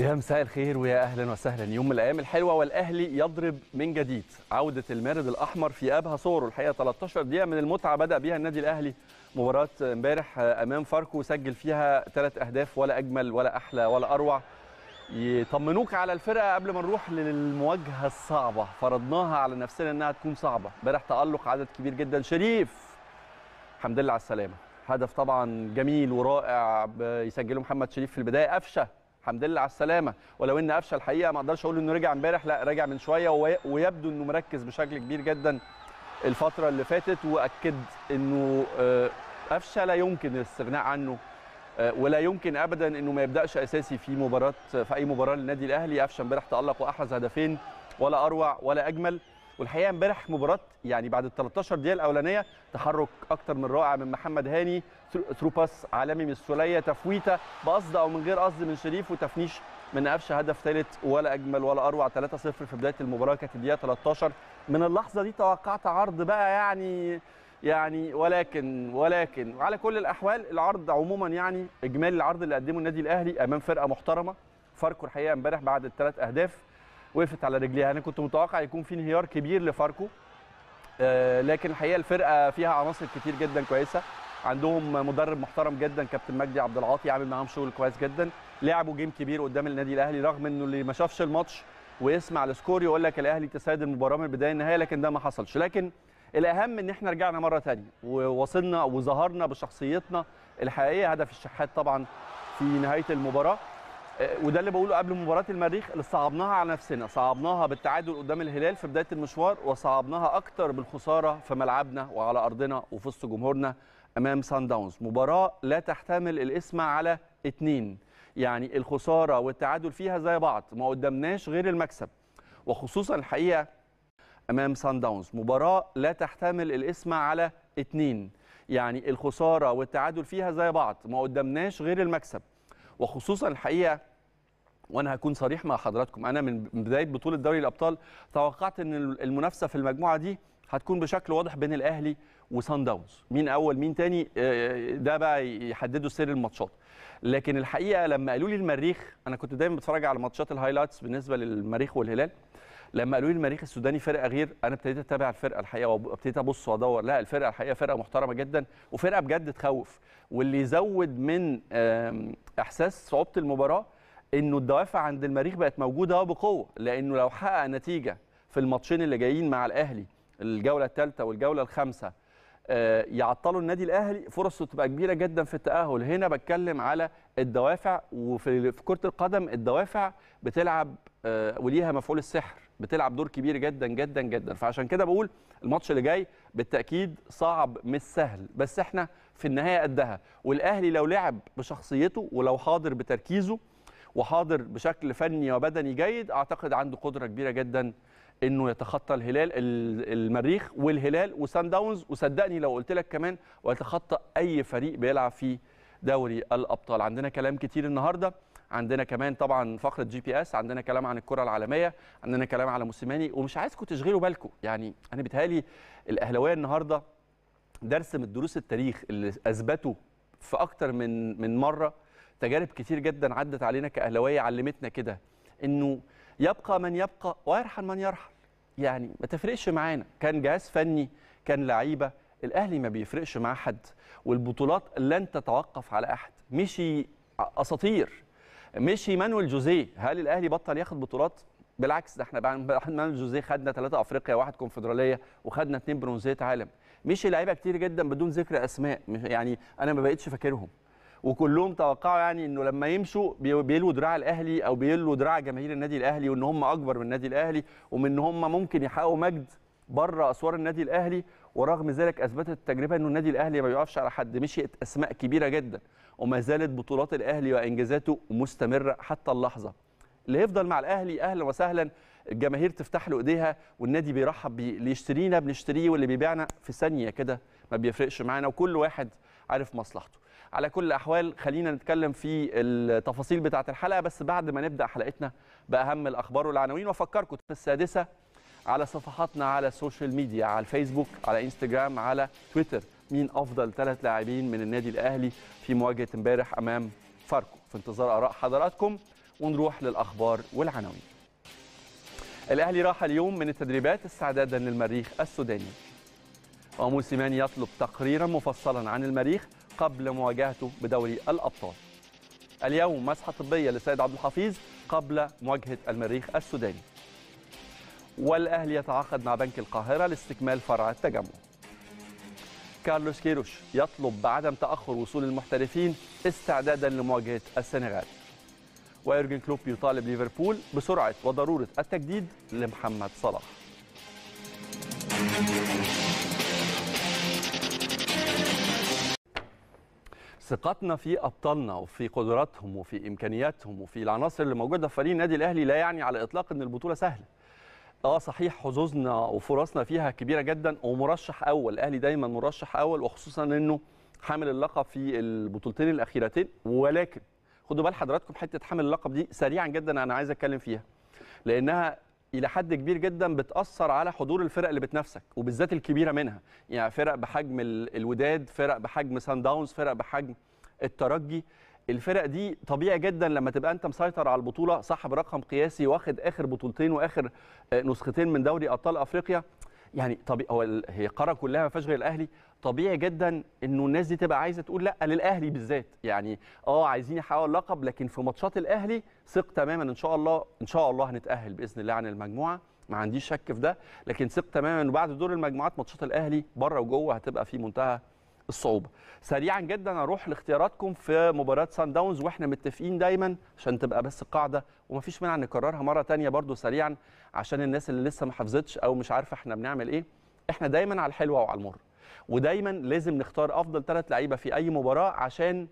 يا مساء الخير ويا اهلا وسهلا يوم من الايام الحلوه والاهلي يضرب من جديد عوده المارد الاحمر في ابهى صوره الحقيقه 13 دقيقه من المتعه بدا بها النادي الاهلي مباراه امبارح امام فاركو سجل فيها ثلاث اهداف ولا اجمل ولا احلى ولا اروع يطمنوك على الفرقه قبل ما نروح للمواجهه الصعبه فرضناها على نفسنا انها تكون صعبه امبارح تالق عدد كبير جدا شريف الحمد لله على السلامه هدف طبعا جميل ورائع يسجله محمد شريف في البدايه قفشه الحمد لله على السلامه ولو ان قفشه الحقيقه ما اقدرش اقول انه رجع امبارح لا رجع من شويه ويبدو انه مركز بشكل كبير جدا الفتره اللي فاتت واكد انه آه، قفشه لا يمكن الاستغناء عنه آه، ولا يمكن ابدا انه ما يبداش اساسي في مباراه في اي مباراه للنادي الاهلي قفشه امبارح تالق واحرز هدفين ولا اروع ولا اجمل والحقيقه امبارح مباراه يعني بعد ال 13 دقيقه الاولانيه تحرك اكتر من رائع من محمد هاني ثرو باس عالمي من السوليه تفويته بقصد او من غير قصد من شريف وتفنيش من قفشه هدف ثالث ولا اجمل ولا اروع 3-0 في بدايه المباراه كانت الدقيقه 13 من اللحظه دي توقعت عرض بقى يعني يعني ولكن ولكن على كل الاحوال العرض عموما يعني اجمالي العرض اللي قدمه النادي الاهلي امام فرقه محترمه فاركو الحقيقه امبارح بعد الثلاث اهداف وقفت على رجليها انا كنت متوقع يكون في انهيار كبير لفاركو آه لكن الحقيقه الفرقه فيها عناصر كتير جدا كويسه عندهم مدرب محترم جدا كابتن مجدي عبد العاطي عامل معاهم شغل كويس جدا لعبوا جيم كبير قدام النادي الاهلي رغم انه اللي ما شافش الماتش ويسمع السكور يقول لك الاهلي تسيد المباراه من البدايه للنهايه لكن ده ما حصلش لكن الاهم ان احنا رجعنا مره ثانيه ووصلنا وظهرنا بشخصيتنا الحقيقيه هدف الشحات طبعا في نهايه المباراه آه، وده اللي بقوله قبل مباراه المريخ اللي صعبناها على نفسنا صعبناها بالتعادل قدام الهلال في بدايه المشوار وصعبناها اكتر بالخساره في ملعبنا وعلى ارضنا وفي وسط جمهورنا امام سان داونز مباراه لا تحتمل الاسم على اثنين يعني الخساره والتعادل فيها زي بعض ما قدمناش غير المكسب وخصوصا الحقيقه امام سان داونز مباراه لا تحتمل الاسم على اثنين يعني الخساره والتعادل فيها زي بعض ما قدمناش غير المكسب وخصوصا الحقيقه وانا هكون صريح مع حضراتكم انا من بدايه بطوله دوري الابطال توقعت ان المنافسه في المجموعه دي هتكون بشكل واضح بين الاهلي وسان داونز مين اول مين تاني آه، آه، ده بقى يحددوا سير الماتشات لكن الحقيقه لما قالوا لي المريخ انا كنت دايما بتفرج على ماتشات الهايلايتس بالنسبه للمريخ والهلال لما قالوا لي المريخ السوداني فرقه غير انا ابتديت اتابع الفرقه الحقيقه وابتديت ابص وادور لا الفرقه الحقيقه فرقه محترمه جدا وفرقه بجد تخوف واللي يزود من احساس صعوبه المباراه انه الدوافع عند المريخ بقت موجوده بقوه لانه لو حقق نتيجه في الماتشين اللي جايين مع الاهلي الجوله الثالثه والجوله الخامسه آه، يعطلوا النادي الاهلي فرصه تبقى كبيره جدا في التاهل هنا بتكلم على الدوافع وفي كره القدم الدوافع بتلعب آه، وليها مفعول السحر بتلعب دور كبير جدا جدا جدا فعشان كده بقول الماتش اللي جاي بالتاكيد صعب مش سهل بس احنا في النهايه قدها والاهلي لو لعب بشخصيته ولو حاضر بتركيزه وحاضر بشكل فني وبدني جيد اعتقد عنده قدره كبيره جدا انه يتخطى الهلال المريخ والهلال وسان داونز وصدقني لو قلت لك كمان ويتخطى اي فريق بيلعب في دوري الابطال عندنا كلام كتير النهارده عندنا كمان طبعا فقره جي بي اس عندنا كلام عن الكره العالميه عندنا كلام على موسيماني ومش عايزكم تشغلوا بالكم يعني انا بيتهيألي الاهلاويه النهارده درس من دروس التاريخ اللي اثبته في اكتر من من مره تجارب كتير جدا عدت علينا كاهلاويه علمتنا كده انه يبقى من يبقى ويرحل من يرحل يعني ما تفرقش معانا كان جهاز فني كان لعيبه الاهلي ما بيفرقش مع حد والبطولات لن تتوقف على احد مشي اساطير مشي مانويل جوزيه هل الاهلي بطل ياخد بطولات بالعكس ده احنا بعد مانويل جوزيه خدنا ثلاثة افريقيا واحد كونفدراليه وخدنا اثنين برونزيه عالم مشي لعيبه كتير جدا بدون ذكر اسماء يعني انا ما بقتش فاكرهم وكلهم توقعوا يعني انه لما يمشوا بيلوا دراع الاهلي او بيلوا دراع جماهير النادي الاهلي وان هم اكبر من النادي الاهلي وان هم ممكن يحققوا مجد بره اسوار النادي الاهلي ورغم ذلك اثبتت التجربه انه النادي الاهلي ما بيقفش على حد مشيت اسماء كبيره جدا وما زالت بطولات الاهلي وانجازاته مستمره حتى اللحظه اللي هيفضل مع الاهلي اهلا وسهلا الجماهير تفتح له ايديها والنادي بيرحب بيه اللي يشترينا بنشتريه واللي بيبيعنا في ثانيه كده ما بيفرقش معانا وكل واحد عارف مصلحته على كل الاحوال خلينا نتكلم في التفاصيل بتاعه الحلقه بس بعد ما نبدا حلقتنا باهم الاخبار والعناوين وافكركم في السادسه على صفحاتنا على السوشيال ميديا على الفيسبوك على انستجرام على تويتر مين افضل ثلاث لاعبين من النادي الاهلي في مواجهه امبارح امام فاركو في انتظار اراء حضراتكم ونروح للاخبار والعناوين الاهلي راح اليوم من التدريبات استعدادا للمريخ السوداني وموسيماني يطلب تقريرا مفصلا عن المريخ قبل مواجهته بدوري الأبطال اليوم مسحة طبية للسيد عبد الحفيظ قبل مواجهة المريخ السوداني والأهلي يتعاقد مع بنك القاهرة لاستكمال فرع التجمع كارلوس كيروش يطلب بعدم تأخر وصول المحترفين استعدادا لمواجهة السنغال ويورجن كلوب يطالب ليفربول بسرعة وضرورة التجديد لمحمد صلاح ثقتنا في ابطالنا وفي قدراتهم وفي امكانياتهم وفي العناصر اللي موجوده في فريق النادي الاهلي لا يعني على الاطلاق ان البطوله سهله. اه صحيح حظوظنا وفرصنا فيها كبيره جدا ومرشح اول، الاهلي دايما مرشح اول وخصوصا انه حامل اللقب في البطولتين الاخيرتين ولكن خدوا بال حضراتكم حته حامل اللقب دي سريعا جدا انا عايز اتكلم فيها لانها الى حد كبير جدا بتاثر على حضور الفرق اللي بتنافسك وبالذات الكبيره منها يعني فرق بحجم الوداد فرق بحجم سان داونز فرق بحجم الترجي الفرق دي طبيعي جدا لما تبقى انت مسيطر على البطوله صاحب رقم قياسي واخد اخر بطولتين واخر آه، نسختين من دوري ابطال افريقيا يعني طب هو هي القاره كلها ما فيهاش غير الاهلي طبيعي جدا انه الناس دي تبقى عايزه تقول لا للاهلي بالذات يعني اه عايزين يحققوا اللقب لكن في ماتشات الاهلي ثق تماما ان شاء الله ان شاء الله هنتاهل باذن الله عن المجموعه ما عنديش شك في ده لكن ثق تماما انه بعد دور المجموعات ماتشات الاهلي بره وجوه هتبقى في منتهى الصعوبه سريعا جدا اروح لاختياراتكم في مباراه سان داونز واحنا متفقين دايما عشان تبقى بس القاعده ومفيش مانع نكررها مره ثانيه برضو سريعا عشان الناس اللي لسه ما حفظتش او مش عارفه احنا بنعمل ايه احنا دايما على الحلوه وعلى المر ودايما لازم نختار افضل ثلاث لعيبه في اي مباراه عشان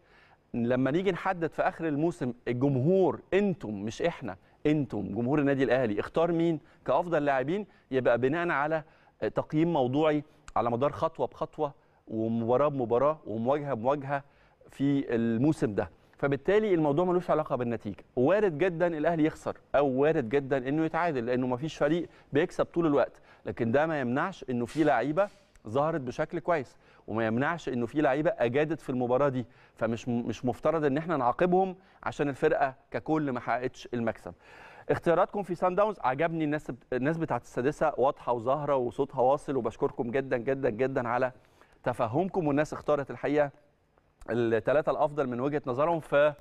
لما نيجي نحدد في اخر الموسم الجمهور انتم مش احنا انتم جمهور النادي الاهلي اختار مين كافضل لاعبين يبقى بناء على تقييم موضوعي على مدار خطوه بخطوه ومباراه بمباراه ومواجهه بمواجهه في الموسم ده فبالتالي الموضوع ملوش علاقه بالنتيجه وارد جدا الاهلي يخسر او وارد جدا انه يتعادل لانه ما فيش فريق بيكسب طول الوقت لكن ده ما يمنعش انه في لعيبه ظهرت بشكل كويس وما يمنعش انه في لعيبه اجادت في المباراه دي فمش مش مفترض ان احنا نعاقبهم عشان الفرقه ككل ما حققتش المكسب اختياراتكم في سان داونز عجبني الناس الناس بتاعت السادسه واضحه وظاهره وصوتها واصل وبشكركم جدا جدا جدا على تفهمكم والناس اختارت الحقيقه الثلاثه الافضل من وجهه نظرهم في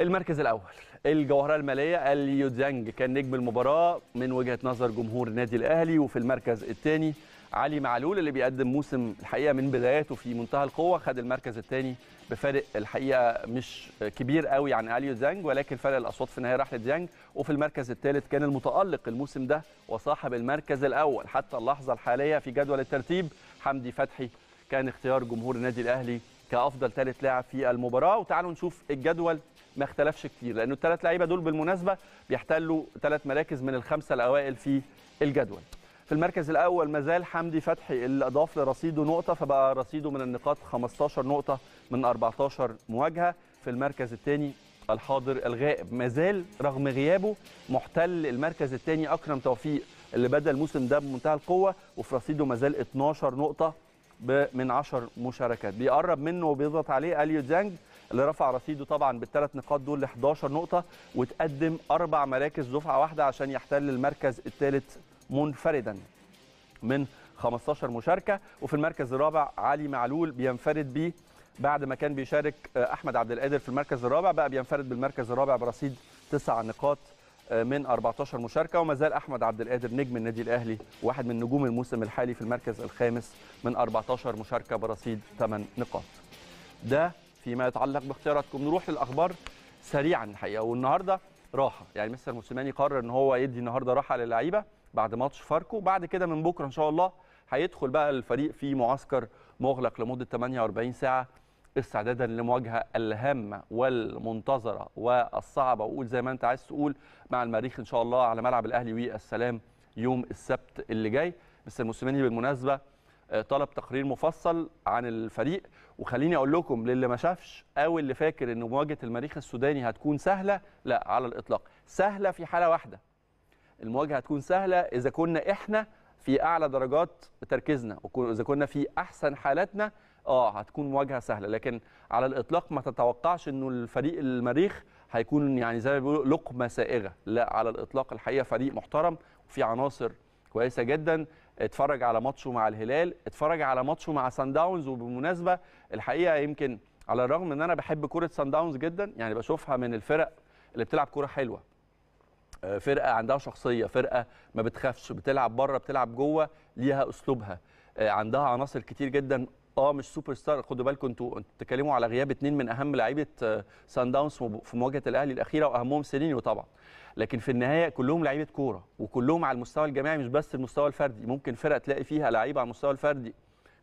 المركز الاول الجوهره الماليه اليوديانج كان نجم المباراه من وجهه نظر جمهور النادي الاهلي وفي المركز الثاني علي معلول اللي بيقدم موسم الحقيقه من بداياته في منتهى القوه خد المركز الثاني بفارق الحقيقه مش كبير قوي عن اليو ديانج ولكن فرق الاصوات في النهايه راح لديانج وفي المركز الثالث كان المتالق الموسم ده وصاحب المركز الاول حتى اللحظه الحاليه في جدول الترتيب حمدي فتحي كان اختيار جمهور النادي الاهلي كافضل ثالث لاعب في المباراه وتعالوا نشوف الجدول ما اختلفش كتير لانه الثلاث لعيبه دول بالمناسبه بيحتلوا ثلاث مراكز من الخمسه الاوائل في الجدول في المركز الاول مازال حمدي فتحي اللي اضاف لرصيده نقطه فبقى رصيده من النقاط 15 نقطه من 14 مواجهه في المركز الثاني الحاضر الغائب مازال رغم غيابه محتل المركز الثاني اكرم توفيق اللي بدا الموسم ده بمنتهى القوه وفي رصيده مازال 12 نقطه من 10 مشاركات بيقرب منه وبيضغط عليه اليو زانج اللي رفع رصيده طبعا بالثلاث نقاط دول ل 11 نقطه وتقدم اربع مراكز دفعه واحده عشان يحتل المركز الثالث منفردا من 15 مشاركه وفي المركز الرابع علي معلول بينفرد بيه بعد ما كان بيشارك آه، احمد عبد القادر في المركز الرابع بقى بينفرد بالمركز الرابع برصيد تسع نقاط من 14 مشاركه وما زال احمد عبد القادر نجم النادي الاهلي واحد من نجوم الموسم الحالي في المركز الخامس من 14 مشاركه برصيد 8 نقاط. ده فيما يتعلق باختياراتكم نروح للاخبار سريعا الحقيقه والنهارده راحه يعني مستر موسيماني قرر ان هو يدي النهارده راحه للعيبه بعد ماتش فاركو بعد كده من بكره ان شاء الله هيدخل بقى الفريق في معسكر مغلق لمده 48 ساعه استعدادا لمواجهه الهامه والمنتظره والصعبه وقول زي ما انت عايز تقول مع المريخ ان شاء الله على ملعب الاهلي والسلام يوم السبت اللي جاي مستر الموسيماني بالمناسبه آه، طلب تقرير مفصل عن الفريق وخليني اقول لكم للي ما شافش او اللي فاكر ان مواجهه المريخ السوداني هتكون سهله لا على الاطلاق سهله في حاله واحده المواجهه هتكون سهله اذا كنا احنا في اعلى درجات تركيزنا واذا كنا في احسن حالاتنا اه هتكون مواجهه سهله لكن على الاطلاق ما تتوقعش انه الفريق المريخ هيكون يعني زي ما بيقولوا لقمه سائغه لا على الاطلاق الحقيقه فريق محترم وفي عناصر كويسه جدا اتفرج على ماتشه مع الهلال اتفرج على ماتشه مع سان داونز وبالمناسبه الحقيقه يمكن على الرغم ان انا بحب كوره سان داونز جدا يعني بشوفها من الفرق اللي بتلعب كوره حلوه آه، فرقه عندها شخصيه فرقه ما بتخافش بتلعب بره بتلعب جوه ليها اسلوبها آه، عندها عناصر كتير جدا اه مش سوبر ستار خدوا بالكم انتوا بتتكلموا على غياب اثنين من اهم لعيبه سان آه، داونز في مواجهه الاهلي الاخيره واهمهم سيرينيو طبعا لكن في النهايه كلهم لعيبه كوره وكلهم على المستوى الجماعي مش بس المستوى الفردي ممكن فرقه تلاقي فيها لعيبه على المستوى الفردي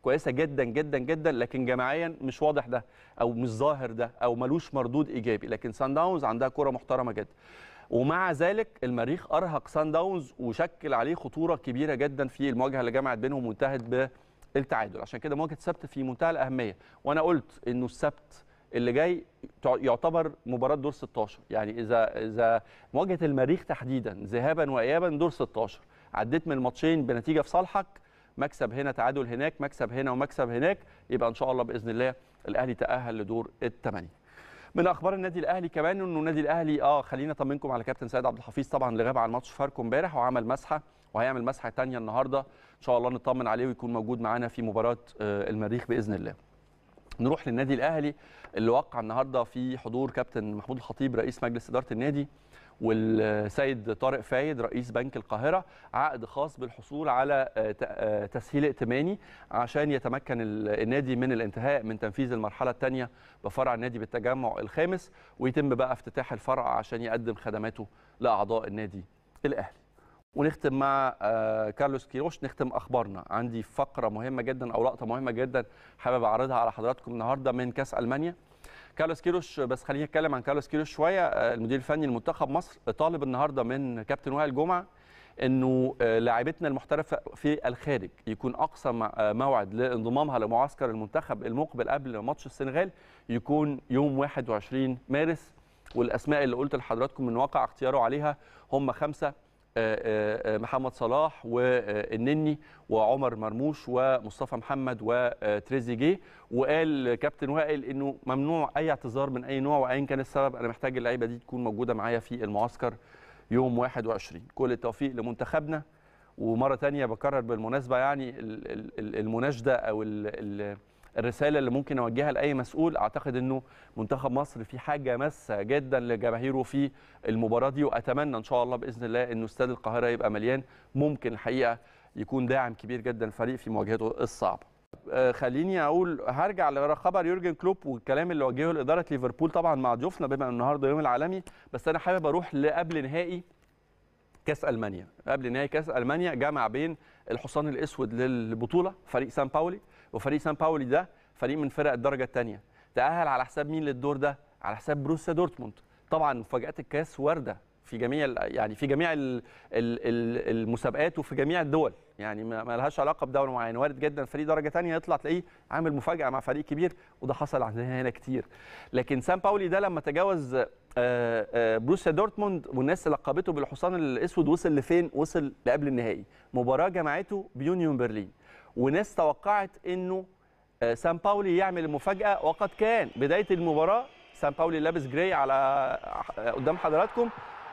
كويسه جدا جدا جدا لكن جماعيا مش واضح ده او مش ظاهر ده او ملوش مردود ايجابي لكن سان داونز عندها كوره محترمه جدا ومع ذلك المريخ ارهق سان داونز وشكل عليه خطوره كبيره جدا في المواجهه اللي جمعت بينهم وانتهت ب التعادل عشان كده مواجهه السبت في منتهى الاهميه وانا قلت انه السبت اللي جاي يعتبر مباراه دور 16 يعني اذا اذا مواجهه المريخ تحديدا ذهابا وايابا دور 16 عديت من الماتشين بنتيجه في صالحك مكسب هنا تعادل هناك مكسب هنا ومكسب هناك يبقى ان شاء الله باذن الله الاهلي تاهل لدور الثمانيه من اخبار النادي الاهلي كمان انه النادي الاهلي اه خلينا اطمنكم على كابتن سيد عبد الحفيظ طبعا اللي غاب عن ماتش فاركو امبارح وعمل مسحه وهيعمل مسحه ثانيه النهارده ان شاء الله نطمن عليه ويكون موجود معانا في مباراه آه، المريخ باذن الله نروح للنادي الاهلي اللي وقع النهارده في حضور كابتن محمود الخطيب رئيس مجلس اداره النادي والسيد طارق فايد رئيس بنك القاهرة عقد خاص بالحصول على آه، آه، تسهيل ائتماني عشان يتمكن النادي من الانتهاء من تنفيذ المرحلة الثانية بفرع النادي بالتجمع الخامس ويتم بقى افتتاح الفرع عشان يقدم خدماته لأعضاء النادي الأهلي ونختم مع آه، كارلوس كيروش نختم اخبارنا عندي فقره مهمه جدا او لقطه مهمه جدا حابب اعرضها على حضراتكم النهارده من كاس المانيا كارلوس كيروش بس خليني اتكلم عن كارلوس كيروش شويه آه، المدير الفني لمنتخب مصر طالب النهارده من كابتن وائل جمعه انه آه، لاعبتنا المحترفه في الخارج يكون اقصى آه، موعد لانضمامها لمعسكر المنتخب المقبل قبل ماتش السنغال يكون يوم 21 مارس والاسماء اللي قلت لحضراتكم من واقع اختياره عليها هم خمسه آه، آه، آه، محمد صلاح والنني وعمر مرموش ومصطفى محمد وتريزيجيه وقال كابتن وائل انه ممنوع اي اعتذار من اي نوع وايا كان السبب انا محتاج اللعيبه دي تكون موجوده معايا في المعسكر يوم 21 كل التوفيق لمنتخبنا ومره ثانيه بكرر بالمناسبه يعني المناشده او الرساله اللي ممكن اوجهها لاي مسؤول اعتقد انه منتخب مصر في حاجه ماسه جدا لجماهيره في المباراه دي واتمنى ان شاء الله باذن الله انه استاد القاهره يبقى مليان ممكن الحقيقه يكون داعم كبير جدا الفريق في مواجهته الصعبه آه، خليني اقول هرجع لخبر يورجن كلوب والكلام اللي وجهه لاداره ليفربول طبعا مع ضيوفنا بما ان النهارده يوم العالمي بس انا حابب اروح لقبل نهائي كاس المانيا قبل نهائي كاس المانيا جمع بين الحصان الاسود للبطوله فريق سان باولي وفريق سان باولي ده فريق من فرق الدرجه الثانيه تاهل على حساب مين للدور ده على حساب بروسيا دورتموند طبعا مفاجات الكاس وارده في جميع يعني في جميع المسابقات وفي جميع الدول يعني ما لهاش علاقه بدوله معينه وارد جدا فريق درجه ثانيه يطلع تلاقيه عامل مفاجاه مع فريق كبير وده حصل عندنا هنا كتير لكن سان باولي ده لما تجاوز آه، آه، بروسيا دورتموند والناس لقبته بالحصان الاسود وصل لفين وصل لقبل النهائي مباراه جمعته بيونيون برلين وناس توقعت انه آه، سان باولي يعمل المفاجاه وقد كان بدايه المباراه سان باولي لابس جراي على آه، قدام حضراتكم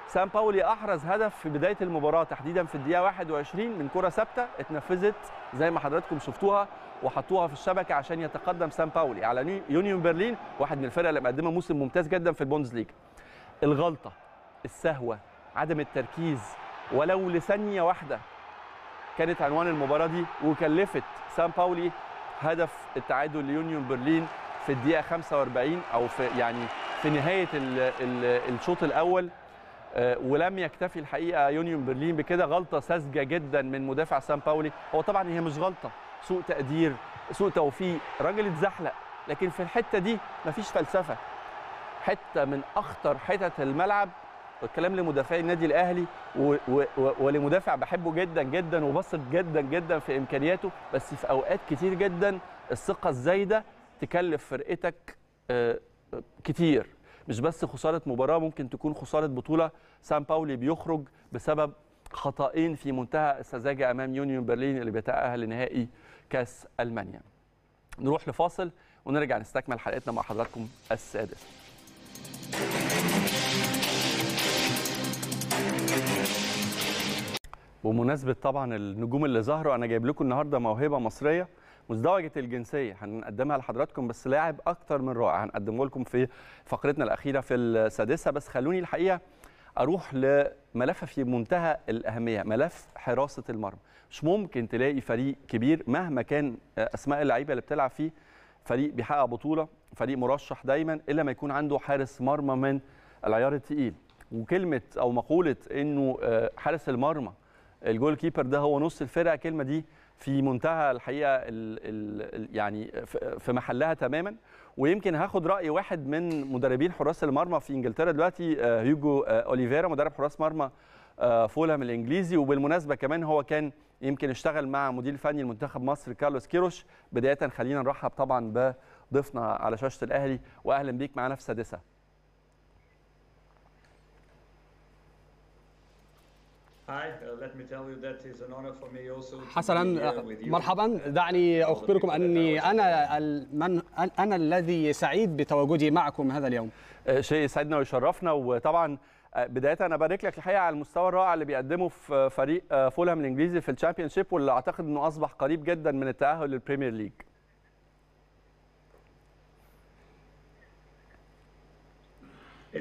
سان باولي احرز هدف في بدايه المباراه تحديدا في الدقيقه 21 من كره ثابته اتنفذت زي ما حضراتكم شفتوها وحطوها في الشبكه عشان يتقدم سان باولي على يونيون برلين واحد من الفرق اللي مقدمه موسم ممتاز جدا في البوندز ليج الغلطه السهوه عدم التركيز ولو لثانيه واحده كانت عنوان المباراه دي وكلفت سان باولي هدف التعادل ليونيون برلين في الدقيقه 45 او في يعني في نهايه الشوط الاول آه، ولم يكتفي الحقيقه يونيون برلين بكده غلطه ساذجه جدا من مدافع سان باولي هو طبعا هي مش غلطه سوء تقدير سوء توفيق راجل اتزحلق لكن في الحته دي مفيش فلسفه حته من اخطر حتت الملعب والكلام لمدافعي النادي الاهلي و... و... ولمدافع بحبه جدا جدا وبثق جدا جدا في امكانياته بس في اوقات كتير جدا الثقه الزايده تكلف فرقتك آه، كتير مش بس خساره مباراه ممكن تكون خساره بطوله سان باولي بيخرج بسبب خطأين في منتهى السذاجه امام يونيون برلين اللي بيتاهل لنهائي كاس المانيا نروح لفاصل ونرجع نستكمل حلقتنا مع حضراتكم السادسه ومناسبه طبعا النجوم اللي ظهروا انا جايب لكم النهارده موهبه مصريه مزدوجه الجنسيه هنقدمها لحضراتكم بس لاعب اكتر من رائع هنقدمه لكم في فقرتنا الاخيره في السادسه بس خلوني الحقيقه اروح لملف في منتهى الاهميه ملف حراسه المرمى مش ممكن تلاقي فريق كبير مهما كان آه، اسماء اللعيبه اللي بتلعب فيه فريق بيحقق بطوله فريق مرشح دايما الا ما يكون عنده حارس مرمى من العيار الثقيل وكلمه او مقوله انه آه، حارس المرمى الجول كيبر ده هو نص الفرقه كلمه دي في منتهى الحقيقه الـ الـ يعني في محلها تماما ويمكن هاخد راي واحد من مدربين حراس المرمى في انجلترا دلوقتي آه، هيوجو آه، اوليفيرا مدرب حراس مرمى آه، فولهام الانجليزي وبالمناسبه كمان هو كان يمكن اشتغل مع مدير فني المنتخب مصر كارلوس كيروش بدايه خلينا نرحب طبعا بضيفنا على شاشه الاهلي واهلا بيك معانا في سادسه حسنا آه، مرحبا دعني اخبركم اني انا من انا الذي سعيد بتواجدي معكم هذا اليوم آه، شيء يسعدنا ويشرفنا وطبعا آه، بدايه انا ابارك لك الحقيقه على المستوى الرائع اللي بيقدمه في فريق فولهام الانجليزي في الشامبيون شيب واللي اعتقد انه اصبح قريب جدا من التاهل للبريمير ليج Uh,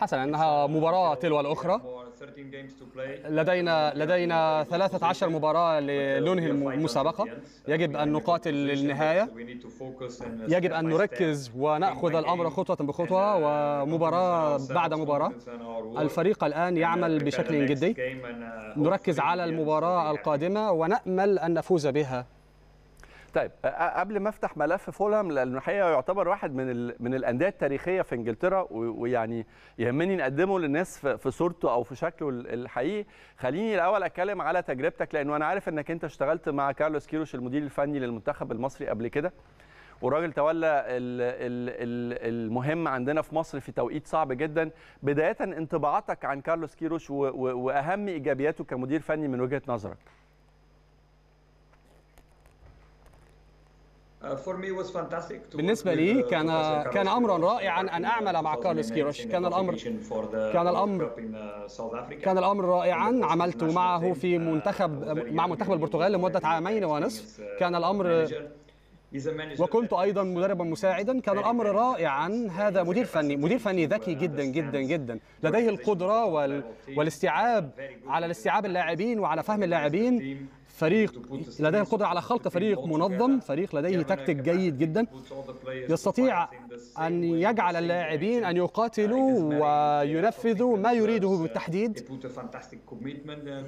حسنا انها uh, مباراه تلو الاخرى لدينا uh, لدينا 13 مباراه لننهي المسابقه يجب ان نقاتل للنهايه يجب ان نركز وناخذ الامر خطوه بخطوه ومباراه بعد مباراه الفريق الان يعمل بشكل جدي نركز على المباراه القادمه ونامل ان نفوز بها طيب قبل ما افتح ملف فولهام لانه الحقيقه يعتبر واحد من ال... من الانديه التاريخيه في انجلترا ويعني يهمني نقدمه للناس في صورته او في شكله الحقيقي خليني الاول اتكلم على تجربتك لانه انا عارف انك انت اشتغلت مع كارلوس كيروش المدير الفني للمنتخب المصري قبل كده والراجل تولى المهم عندنا في مصر في توقيت صعب جدا بداية انطباعاتك عن كارلوس كيروش وأهم إيجابياته كمدير فني من وجهة نظرك Uh, بالنسبة لي uh, كان uh, كان أمرا رائعا أن أعمل مع كارلوس كيروش كان الأمر كان الأمر كان الأمر رائعا عملت معه في منتخب مع منتخب البرتغال لمدة عامين ونصف كان الأمر وكنت ايضا مدربا مساعدا كان الامر رائعا هذا مدير فني مدير فني ذكي جدا جدا جدا لديه القدره وال... والاستيعاب على الاستيعاب اللاعبين وعلى فهم اللاعبين فريق لديه القدره على خلق فريق منظم فريق لديه تكتيك جيد جدا يستطيع ان يجعل اللاعبين ان يقاتلوا وينفذوا ما يريده بالتحديد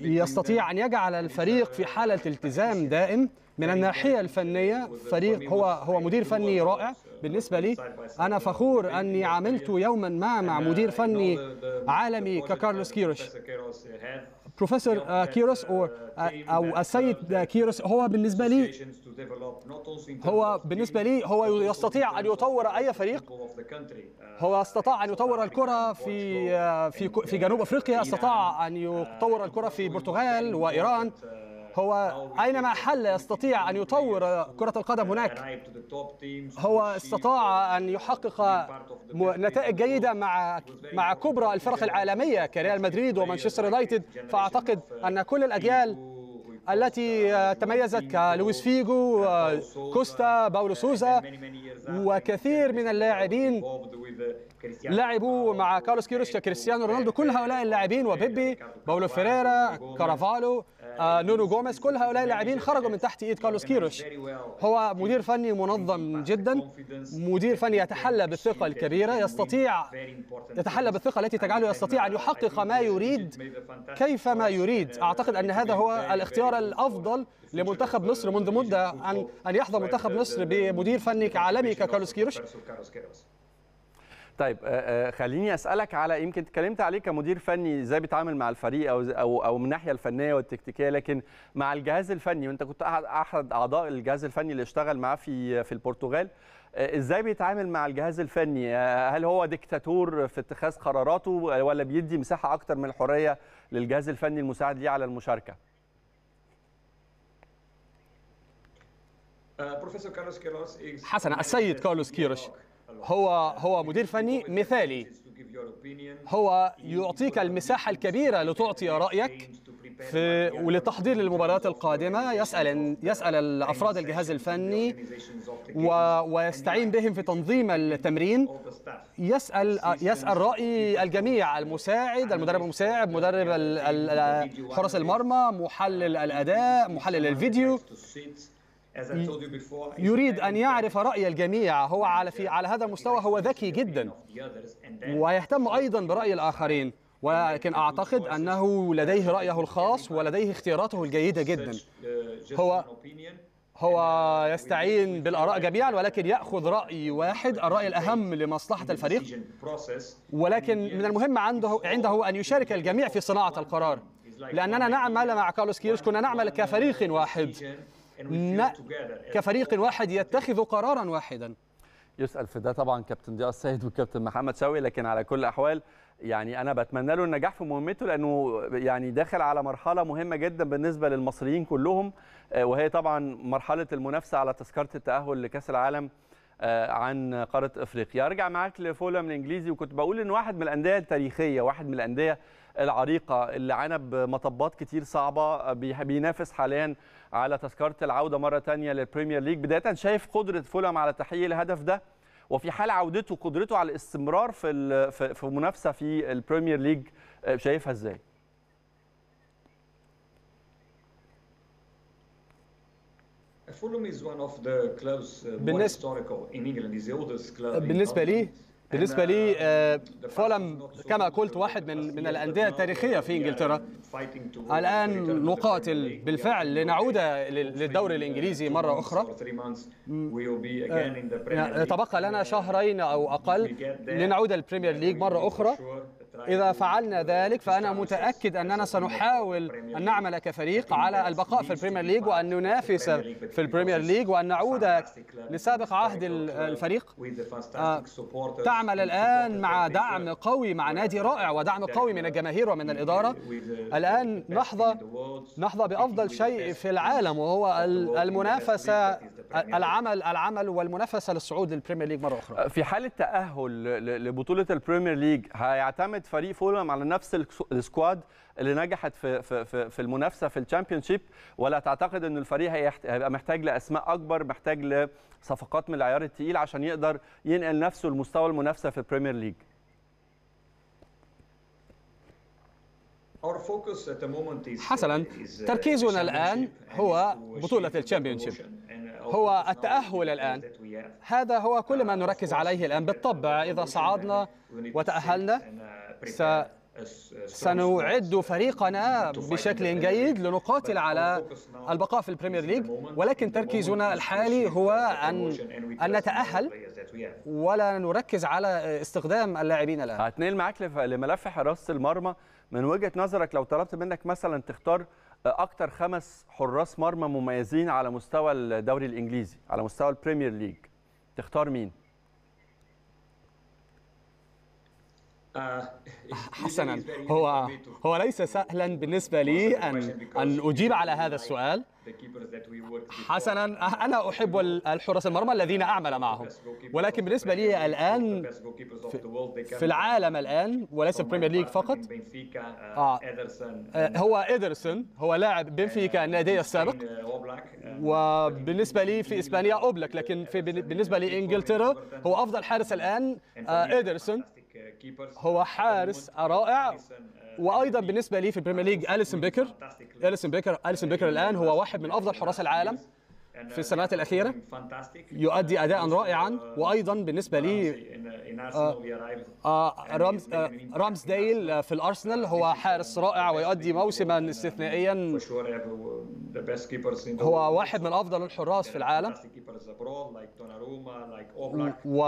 يستطيع ان يجعل الفريق في حاله التزام دائم من الناحيه الفنيه فريق هو هو مدير فني رائع uh, بالنسبه لي انا فخور اني عملت يوما ما مع مدير فني عالمي ككارلوس كيروش بروفيسور كيروس او او السيد كيروس هو بالنسبه لي هو بالنسبه لي uh, هو يستطيع ان يطور اي فريق هو استطاع ان uh, يطور الكره في في في جنوب افريقيا استطاع ان يطور الكره في البرتغال وايران uh, هو أينما حل يستطيع أن يطور كرة القدم هناك هو استطاع أن يحقق نتائج جيدة مع مع كبرى الفرق العالمية كريال مدريد ومانشستر يونايتد فأعتقد أن كل الأجيال التي تميزت كلويس فيجو كوستا باولو سوزا وكثير من اللاعبين كريستيانو لعبوا مع كارلوس كيروش كريستيانو رونالدو كل هؤلاء اللاعبين وبيبي باولو فيريرا كارافالو آه، نونو جوميز كل هؤلاء اللاعبين خرجوا من تحت ايد كارلوس كيروش هو مدير فني منظم جدا مدير فني يتحلى بالثقه الكبيره يستطيع يتحلى بالثقه التي تجعله يستطيع ان يحقق ما يريد كيفما يريد uh, اعتقد ان هذا هو الاختيار الافضل لمنتخب uh, مصر منذ مده ان ان يحظى منتخب مصر بمدير فني عالمي ككارلوس كيروش طيب آه، آه، خليني اسالك على يمكن اتكلمت عليه كمدير فني ازاي بيتعامل مع الفريق او او او من الناحيه الفنيه والتكتيكيه لكن مع الجهاز الفني وانت كنت احد اعضاء الجهاز الفني اللي اشتغل معاه في في البرتغال آه، ازاي بيتعامل مع الجهاز الفني هل هو ديكتاتور في اتخاذ قراراته ولا بيدي مساحه اكتر من الحريه للجهاز الفني المساعد ليه على المشاركه إيه، حسنا السيد كارلوس كيروش هو هو مدير فني مثالي هو يعطيك المساحة الكبيرة لتعطي رأيك في ولتحضير للمباريات القادمة يسأل يسأل الأفراد الجهاز الفني و ويستعين بهم في تنظيم التمرين يسأل يسأل رأي الجميع المساعد المدرب المساعد مدرب حراس المرمى محلل الأداء محلل الفيديو يريد أن يعرف رأي الجميع هو على في على هذا المستوى هو ذكي جدا ويهتم أيضا برأي الآخرين ولكن أعتقد أنه لديه رأيه الخاص ولديه اختياراته الجيدة uh, جدا هو هو يستعين بالآراء جميعا ولكن يأخذ رأي واحد الرأي الأهم لمصلحة الفريق ولكن من المهم عنده عنده أن يشارك الجميع في صناعة القرار لأننا نعمل مع كارلوس كيروس كنا نعمل كفريق واحد كفريق واحد يتخذ قرارا واحدا يسأل في ده طبعا كابتن ضياء السيد والكابتن محمد شوقي لكن على كل الأحوال يعني أنا بتمنى له النجاح في مهمته لأنه يعني داخل على مرحلة مهمة جدا بالنسبة للمصريين كلهم آه، وهي طبعا مرحلة المنافسة على تذكرة التأهل لكأس العالم آه، عن قارة أفريقيا أرجع معاك لفولهام الإنجليزي وكنت بقول إن واحد من الأندية التاريخية واحد من الأندية العريقة اللي عانى بمطبات كتير صعبة بينافس حاليا على تذكره العوده مره ثانيه للبريمير ليج بدايه شايف قدره فولام على تحقيق الهدف ده وفي حال عودته قدرته على الاستمرار في في منافسه في البريمير ليج آه، شايفها ازاي uh, بالنسبة... بالنسبة لي بالنسبه لي آه، فولم كما قلت واحد من من الانديه التاريخيه في يعني انجلترا الان نقاتل يعني بالفعل يعني لنعود للدوري الانجليزي مره اخرى آه، تبقى لنا شهرين او اقل لنعود للبريمير ليج مره اخرى إذا فعلنا ذلك فأنا متأكد أننا سنحاول أن نعمل كفريق على البقاء في البريمير ليج وأن ننافس في البريمير ليج وأن نعود لسابق عهد الفريق آه، تعمل الآن مع دعم قوي مع نادي رائع ودعم قوي من الجماهير ومن الإدارة الآن نحظى نحظى بأفضل شيء في العالم وهو المنافسة العمل العمل والمنافسه للصعود للبريمير ليج مره اخرى في حاله تاهل لبطوله البريمير ليج هيعتمد فريق فولهام على نفس السكواد اللي نجحت في في في المنافسه في شيب ولا تعتقد ان الفريق هيبقى محتاج لاسماء اكبر محتاج لصفقات من العيار الثقيل عشان يقدر ينقل نفسه لمستوى المنافسه في البريمير ليج حسنا تركيزنا الآن هو بطولة الشامبيون هو التأهل الآن هذا هو كل ما نركز عليه الآن بالطبع إذا صعدنا وتأهلنا س سنعد فريقنا بشكل جيد لنقاتل على البقاء في البريمير ليج ولكن تركيزنا الحالي هو أن, أن نتأهل ولا نركز على استخدام اللاعبين الآن هتنقل معاك لملف حراسة المرمى من وجهة نظرك لو طلبت منك مثلا تختار اكتر خمس حراس مرمى مميزين على مستوى الدوري الانجليزي على مستوى البريمير ليج تختار مين آه، حسنا هو هو ليس سهلا بالنسبه لي ان ان اجيب على هذا السؤال حسنا أه، انا احب الحراس المرمى الذين اعمل معهم ولكن بالنسبه لي الان في العالم الان وليس في البريمير ليج فقط آه. uh, هو ادرسون هو لاعب بنفيكا uh, النادي السابق uh, وبالنسبه لي في اسبانيا اوبلك لكن في بالنسبه لانجلترا هو افضل حارس الان ادرسون هو حارس رائع آه، وايضا بالنسبه لي في البريمير ليج اليسون بيكر اليسون بيكر اليسون بيكر الان هو واحد من افضل حراس العالم Uh, في السنوات الأخيرة يؤدي أداء رائعا uh, وأيضا بالنسبة لي uh, آه، آه، آه، رامز رامز في الأرسنال هو حارس رائع ويؤدي موسما استثنائيا هو واحد من أفضل الحراس في العالم و...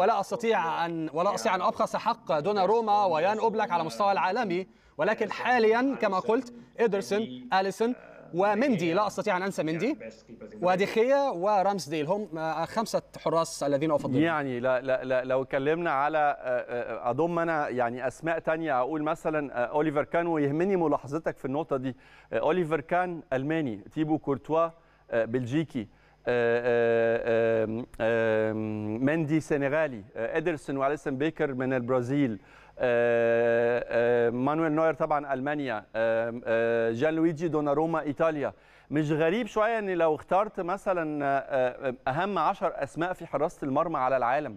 ولا أستطيع أن ولا أستطيع أن أبخس حق دونا روما ويان أوبلاك على مستوى العالمي ولكن حاليا كما قلت إدرسون أليسون ومندي لا استطيع ان انسى مندي ودخية ورامز ديل هم آه، خمسه حراس الذين افضلهم يعني لا لا لا لو اتكلمنا على آه، آه، اضم انا يعني اسماء ثانيه اقول مثلا اوليفر كان ويهمني ملاحظتك في النقطه دي اوليفر كان الماني تيبو كورتوا بلجيكي مندي سنغالي ادرسون واليسن بيكر من البرازيل آه، آه، مانويل نوير طبعا المانيا آه، جان لويجي دوناروما ايطاليا مش غريب شويه ان لو اخترت مثلا اهم 10 اسماء في حراسه المرمى على العالم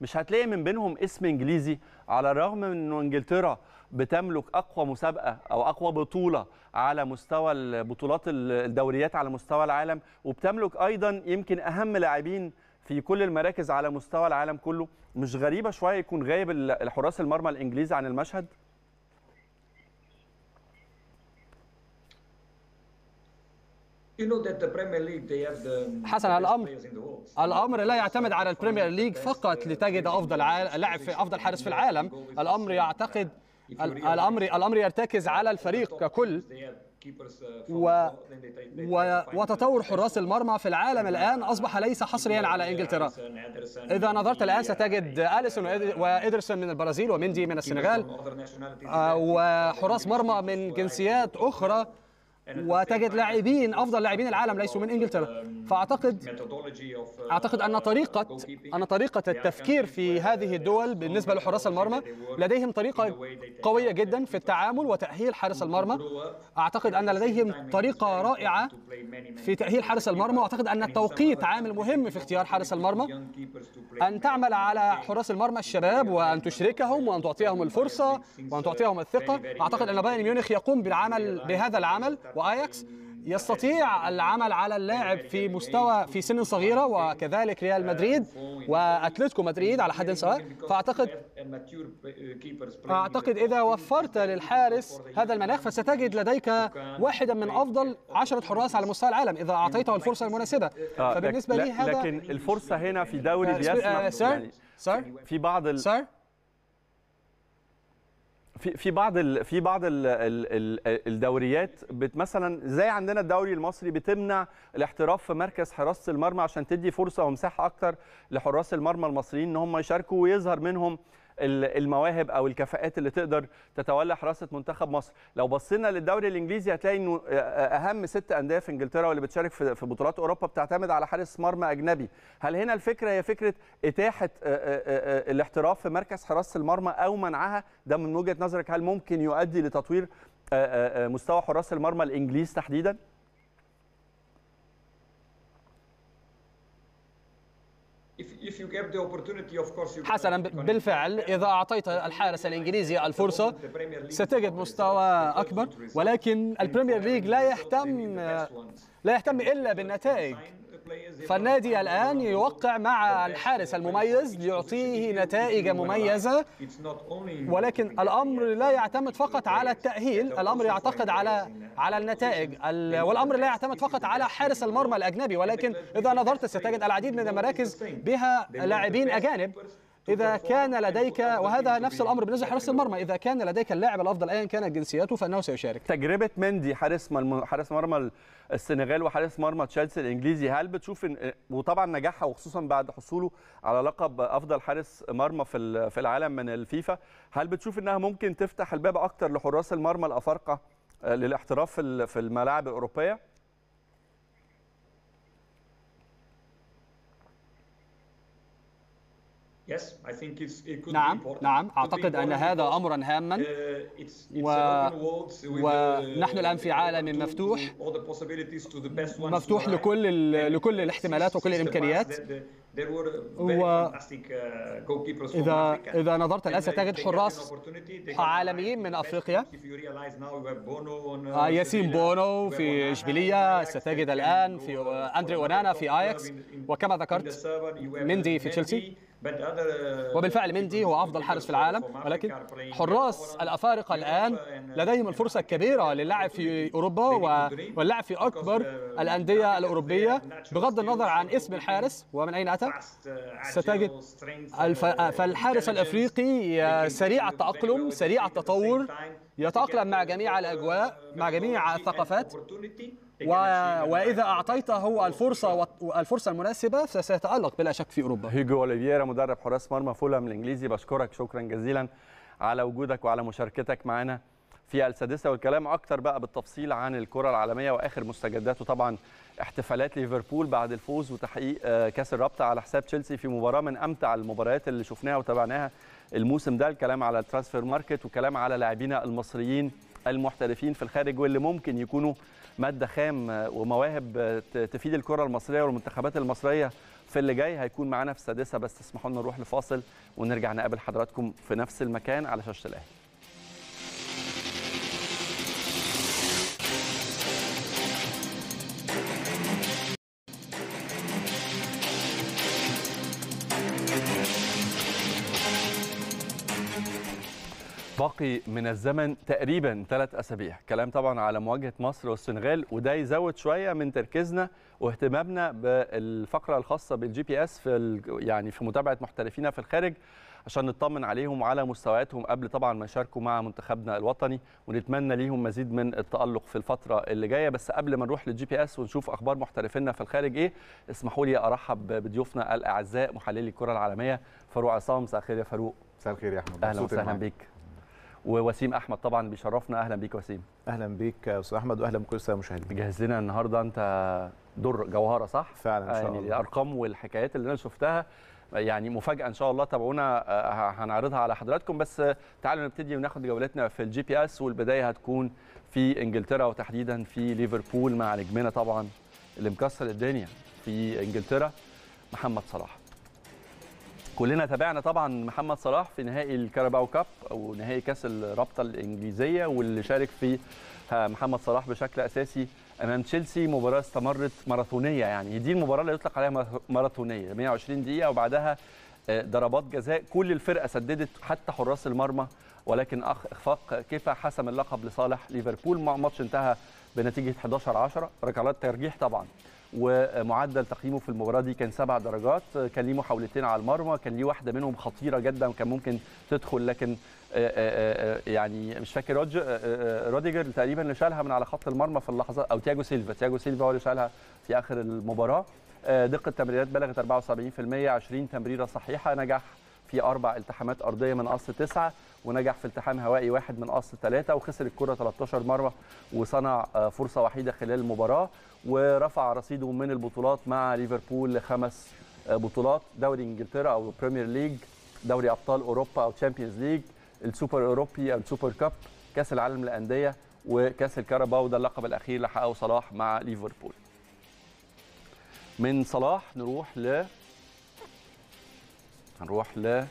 مش هتلاقي من بينهم اسم انجليزي على الرغم من ان انجلترا بتملك اقوى مسابقه او اقوى بطوله على مستوى البطولات الدوريات على مستوى العالم وبتملك ايضا يمكن اهم لاعبين في كل المراكز على مستوى العالم كله مش غريبه شويه يكون غايب الحراس المرمى الانجليزي عن المشهد حسن الامر الامر لا يعتمد على البريمير ليج فقط لتجد افضل لاعب في افضل حارس في العالم الامر يعتقد الامر الامر يرتكز على الفريق ككل Uh, و... وتطور حراس المرمى في العالم الآن أصبح ليس حصريا على إنجلترا إذا نظرت الآن ستجد أليسون وإدرسون من البرازيل ومندي من السنغال آه، وحراس مرمى من جنسيات أخرى وتجد لاعبين افضل لاعبين العالم ليسوا من انجلترا فاعتقد uh, اعتقد ان طريقه ان طريقه التفكير في هذه الدول بالنسبه لحراس المرمى لديهم طريقه قويه جدا في التعامل وتاهيل حارس المرمى اعتقد ان لديهم طريقه رائعه في تاهيل حارس المرمى واعتقد ان التوقيت عامل مهم في اختيار حارس المرمى ان تعمل على حراس المرمى الشباب وان تشركهم وان تعطيهم الفرصه وان تعطيهم الثقه اعتقد ان بايرن ميونخ يقوم بالعمل بهذا العمل واياكس يستطيع العمل على اللاعب في مستوى في سن صغيره وكذلك ريال مدريد واتلتيكو مدريد على حد سواء فاعتقد اعتقد اذا وفرت للحارس هذا المناخ فستجد لديك واحدا من افضل عشرة حراس على مستوى العالم اذا اعطيته الفرصه المناسبه آه، فبالنسبه لي هذا لكن الفرصه هنا في دوري آه، بيسمح آه، يعني في بعض ال... في في بعض ال في بعض ال ال ال الدوريات بت مثلا زي عندنا الدوري المصري بتمنع الاحتراف في مركز حراسه المرمى عشان تدي فرصه ومساحه اكتر لحراس المرمى المصريين ان هم يشاركوا ويظهر منهم المواهب او الكفاءات اللي تقدر تتولى حراسه منتخب مصر لو بصينا للدوري الانجليزي هتلاقي انه آه، آه، اهم ست انديه في انجلترا واللي بتشارك في بطولات اوروبا بتعتمد على حارس مرمى اجنبي هل هنا الفكره هي فكره اتاحه آه، الاحتراف في مركز حراسه المرمى او منعها ده من وجهه نظرك هل ممكن يؤدي لتطوير مستوى حراس المرمى الانجليز تحديدا حسنا بالفعل إذا أعطيت الحارس الإنجليزي الفرصة ستجد مستوى أكبر ولكن البريمير ليج لا يهتم لا يهتم إلا بالنتائج فالنادي الآن يوقع مع الحارس المميز ليعطيه نتائج مميزة ولكن الأمر لا يعتمد فقط على التأهيل الأمر يعتقد على على النتائج والأمر لا يعتمد فقط على حارس المرمى الأجنبي ولكن إذا نظرت ستجد العديد من المراكز بها لاعبين أجانب إذا كان لديك وهذا نفس الأمر بالنسبة لحارس المرمى إذا كان لديك اللاعب الأفضل أيا كانت جنسيته فإنه سيشارك تجربة مندي حارس حارس مرمى السنغال وحارس مرمى تشيلسي الإنجليزي هل بتشوف إن وطبعا نجاحها وخصوصا بعد حصوله على لقب أفضل حارس مرمى في في العالم من الفيفا هل بتشوف إنها ممكن تفتح الباب أكتر لحراس المرمى الأفارقة آه، للاحتراف في الملاعب الأوروبية؟ نعم نعم أعتقد أن هذا أمرا هاما uh, و... ونحن uh, الآن في uh, عالم مفتوح مفتوح لكل لكل الاحتمالات وكل الإمكانيات و... إذا إذا نظرت الآن ستجد حراس عالميين من أفريقيا آه، ياسين بونو في إشبيلية ستجد الآن في أندري ونانا في أياكس وكما ذكرت مندي في تشيلسي Uh, وبالفعل مندي هو افضل حارس في العالم ولكن حراس الافارقه الان uh, لديهم الفرصه الكبيره للعب في اوروبا واللعب في اكبر uh, الانديه الاوروبيه بغض النظر عن اسم الحارس ومن اين اتى ستجد الف... آه، فالحارس الافريقي آه، سريع التاقلم سريع التطور يتاقلم مع جميع الاجواء مع جميع الثقافات و... واذا اعطيته الفرصه والفرصه المناسبه فسيتالق بلا شك في اوروبا هيجو اوليفيرا مدرب حراس مرمى فولهام الانجليزي بشكرك شكرا جزيلا على وجودك وعلى مشاركتك معنا في السادسه والكلام اكتر بقى بالتفصيل عن الكره العالميه واخر مستجدات وطبعا احتفالات ليفربول بعد الفوز وتحقيق آه، كاس الرابطه على حساب تشيلسي في مباراه من امتع المباريات اللي شفناها وتابعناها الموسم ده الكلام على الترانسفير ماركت وكلام على لاعبينا المصريين المحترفين في الخارج واللي ممكن يكونوا ماده خام آه، ومواهب آه، تفيد الكره المصريه والمنتخبات المصريه في اللي جاي هيكون معانا في السادسه بس اسمحوا لنا نروح لفاصل ونرجع نقابل حضراتكم في نفس المكان على شاشه الاهلي باقي من الزمن تقريبا ثلاث اسابيع كلام طبعا على مواجهه مصر والسنغال وده يزود شويه من تركيزنا واهتمامنا بالفقره الخاصه بالجي بي اس في يعني في متابعه محترفينا في الخارج عشان نطمن عليهم وعلى مستوياتهم قبل طبعا ما يشاركوا مع منتخبنا الوطني ونتمنى ليهم مزيد من التألق في الفترة اللي جاية بس قبل ما نروح للجي بي اس ونشوف أخبار محترفينا في الخارج إيه اسمحوا لي أرحب بضيوفنا الأعزاء محللي الكرة العالمية فاروق عصام مساء الخير يا فاروق مساء الخير يا أحمد أهلا وسهلا بيك ووسيم احمد طبعا بيشرفنا اهلا بيك وسيم اهلا بيك يا استاذ احمد واهلا بكل الساده المشاهدين مجهز لنا النهارده انت در جوهره صح فعلا ان شاء يعني الله الارقام والحكايات اللي انا شفتها يعني مفاجاه ان شاء الله تابعونا آه، هنعرضها على حضراتكم بس تعالوا نبتدي وناخد جولتنا في الجي بي اس والبدايه هتكون في انجلترا وتحديدا في ليفربول مع نجمنا طبعا اللي مكسر الدنيا في انجلترا محمد صلاح كلنا تابعنا طبعا محمد صلاح في نهائي الكاراباو كاب او نهائي كاس الرابطه الانجليزيه واللي شارك فيه محمد صلاح بشكل اساسي امام تشيلسي مباراه استمرت ماراثونيه يعني دي المباراه اللي يطلق عليها ماراثونيه 120 دقيقه وبعدها آه، ضربات جزاء كل الفرقه سددت حتى حراس المرمى ولكن اخ اخفاق كيفا حسم اللقب لصالح ليفربول ماتش انتهى بنتيجه 11 10 ركلات ترجيح طبعا ومعدل تقييمه في المباراه دي كان سبع درجات كان ليه محاولتين على المرمى كان ليه واحده منهم خطيره جدا وكان ممكن تدخل لكن آه، آه، آه، يعني مش فاكر رودج روديجر تقريبا اللي شالها من على خط المرمى في اللحظه او تياجو سيلفا تياجو سيلفا هو اللي شالها في اخر المباراه دقه التمريرات بلغت 74% 20 تمريره صحيحه نجح في اربع التحامات ارضيه من اصل تسعه ونجح في التحام هوائي واحد من اصل ثلاثه وخسر الكره 13 مره وصنع فرصه وحيده خلال المباراه ورفع رصيده من البطولات مع ليفربول لخمس آه، بطولات دوري انجلترا او بريمير ليج دوري ابطال اوروبا او تشامبيونز ليج السوبر الاوروبي او السوبر كاب كاس العالم للانديه وكاس الكاراباو ده اللقب الاخير اللي حققه صلاح مع ليفربول من صلاح نروح ل هنروح ل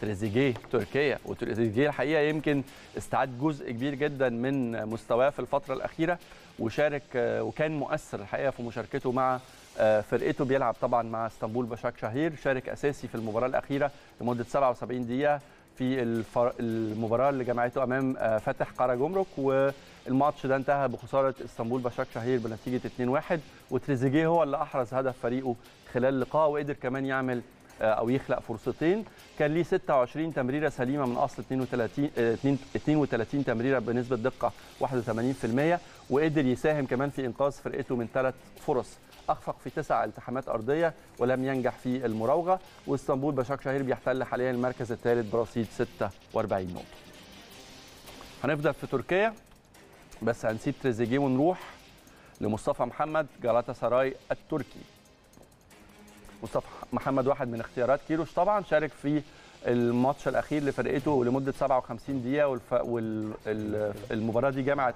تريزيجيه تركيا وتريزيجيه الحقيقه يمكن استعاد جزء كبير جدا من مستواه في الفتره الاخيره وشارك آه، وكان مؤثر الحقيقه في مشاركته مع آه، فرقته بيلعب طبعا مع اسطنبول بشاك شهير شارك اساسي في المباراه الاخيره لمده 77 دقيقه في الفر... المباراه اللي جمعته امام آه، فتح قرى جمرك والماتش ده انتهى بخساره اسطنبول بشاك شهير بنتيجه 2-1 وتريزيجيه هو اللي احرز هدف فريقه خلال لقاء وقدر كمان يعمل او يخلق فرصتين كان ليه 26 تمريره سليمه من اصل 32 32 تمريره بنسبه دقه 81% وقدر يساهم كمان في انقاذ فرقته من ثلاث فرص اخفق في تسع التحامات ارضيه ولم ينجح في المراوغه واسطنبول بشاك شهير بيحتل حاليا المركز الثالث برصيد 46 نقطه هنفضل في تركيا بس هنسيب تريزيجيه ونروح لمصطفى محمد جلاتا سراي التركي مصطفى محمد واحد من اختيارات كيروش طبعا شارك في الماتش الاخير لفرقته لمده 57 دقيقه والف... والمباراه دي جمعت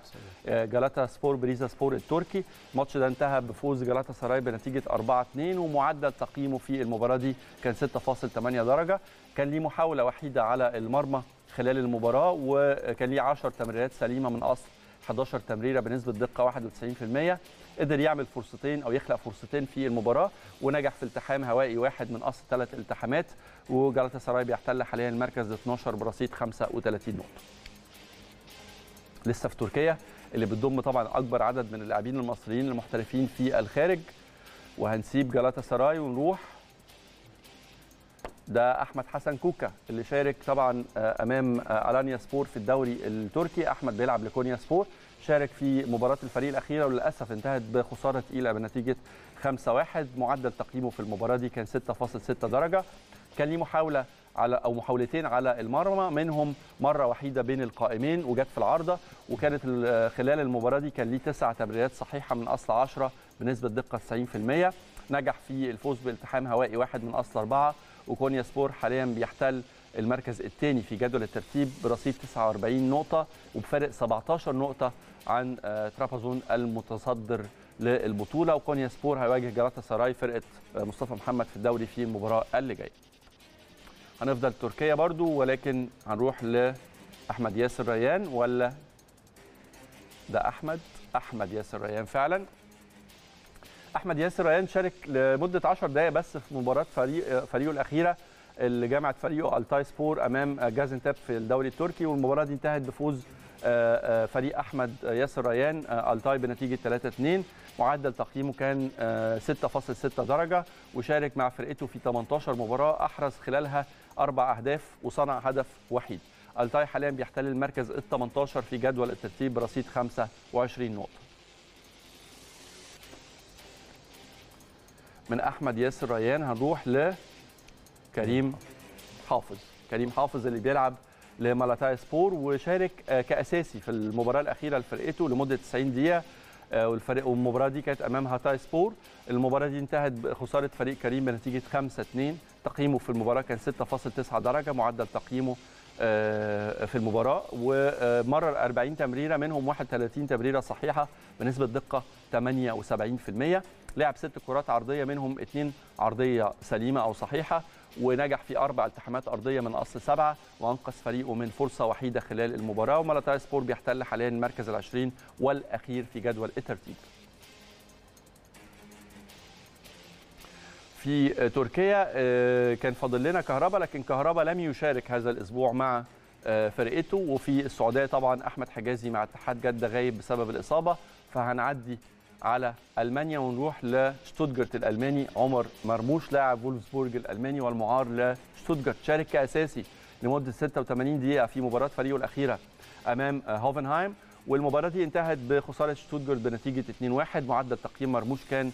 آه، جالاتا سبور بريزا سبور التركي الماتش ده انتهى بفوز جالاتا سراي بنتيجه 4 2 ومعدل تقييمه في المباراه دي كان 6.8 درجه كان ليه محاوله وحيده على المرمى خلال المباراه وكان ليه 10 تمريرات سليمه من اصل 11 تمريره بنسبه دقه 91% قدر يعمل فرصتين او يخلق فرصتين في المباراه ونجح في التحام هوائي واحد من اصل ثلاث التحامات وجلطة سراي بيحتل حاليا المركز 12 برصيد 35 نقطه. لسه في تركيا اللي بتضم طبعا اكبر عدد من اللاعبين المصريين المحترفين في الخارج وهنسيب جلطة سراي ونروح ده احمد حسن كوكا اللي شارك طبعا آه، امام آه، الانيا سبور في الدوري التركي احمد بيلعب لكونيا سبور شارك في مباراه الفريق الاخيره وللاسف انتهت بخساره ثقيله بنتيجه 5-1 معدل تقييمه في المباراه دي كان 6.6 درجه كان ليه محاوله على او محاولتين على المرمى منهم مره وحيده بين القائمين وجت في العارضه وكانت آه، خلال المباراه دي كان ليه تسع تمريرات صحيحه من اصل 10 بنسبه دقه 90% نجح في الفوز بالتحام هوائي واحد من اصل اربعه وكونيا سبور حاليا بيحتل المركز الثاني في جدول الترتيب برصيد 49 نقطه وبفارق 17 نقطه عن آه، ترابزون المتصدر للبطوله وكونيا سبور هيواجه جلاتا سراي فرقه آه، مصطفى محمد في الدوري في المباراه اللي جايه. هنفضل تركيا برضو ولكن هنروح لاحمد ياسر ريان ولا ده احمد احمد ياسر ريان فعلا احمد ياسر ريان شارك لمده 10 دقائق بس في مباراه فريق فريقه الاخيره اللي جمعت فريقه التاي سبور امام جازنتاب في الدوري التركي والمباراه دي انتهت بفوز آه، آه، فريق احمد ياسر ريان آه، التاي بنتيجه 3 2، معدل تقييمه كان 6.6 درجه وشارك مع فرقته في 18 مباراه احرز خلالها اربع اهداف وصنع هدف وحيد. التاي حاليا بيحتل المركز ال 18 في جدول الترتيب برصيد 25 نقطه. من احمد ياسر ريان هنروح لكريم حافظ كريم حافظ اللي بيلعب لمالاتاي سبور وشارك آه، كاساسي في المباراه الاخيره لفرقته لمده 90 دقيقه آه، والفريق والمباراه دي كانت امام هاتاي سبور المباراه دي انتهت بخساره فريق كريم بنتيجه 5 2 تقييمه في المباراه كان 6.9 درجه معدل تقييمه آه، في المباراه ومرر 40 تمريره منهم 31 تمريره صحيحه بنسبه دقه 78% لعب ست كرات عرضيه منهم اثنين عرضيه سليمه او صحيحه ونجح في اربع التحامات ارضيه من اصل سبعه وانقذ فريقه من فرصه وحيده خلال المباراه وملاتاي سبور بيحتل حاليا المركز العشرين والاخير في جدول الترتيب. في تركيا آه، كان فاضل لنا كهربا لكن كهربا لم يشارك هذا الاسبوع مع آه، فرقته وفي السعوديه طبعا احمد حجازي مع اتحاد جده غايب بسبب الاصابه فهنعدي على المانيا ونروح لشتوتجارت الالماني عمر مرموش لاعب فولفسبورج الالماني والمعار لشتوتجارت شارك كاساسي لمده 86 دقيقه في مباراه فريقه الاخيره امام هوفنهايم والمباراة دي انتهت بخسارة شتوتجارت بنتيجة 2-1 معدل تقييم مرموش كان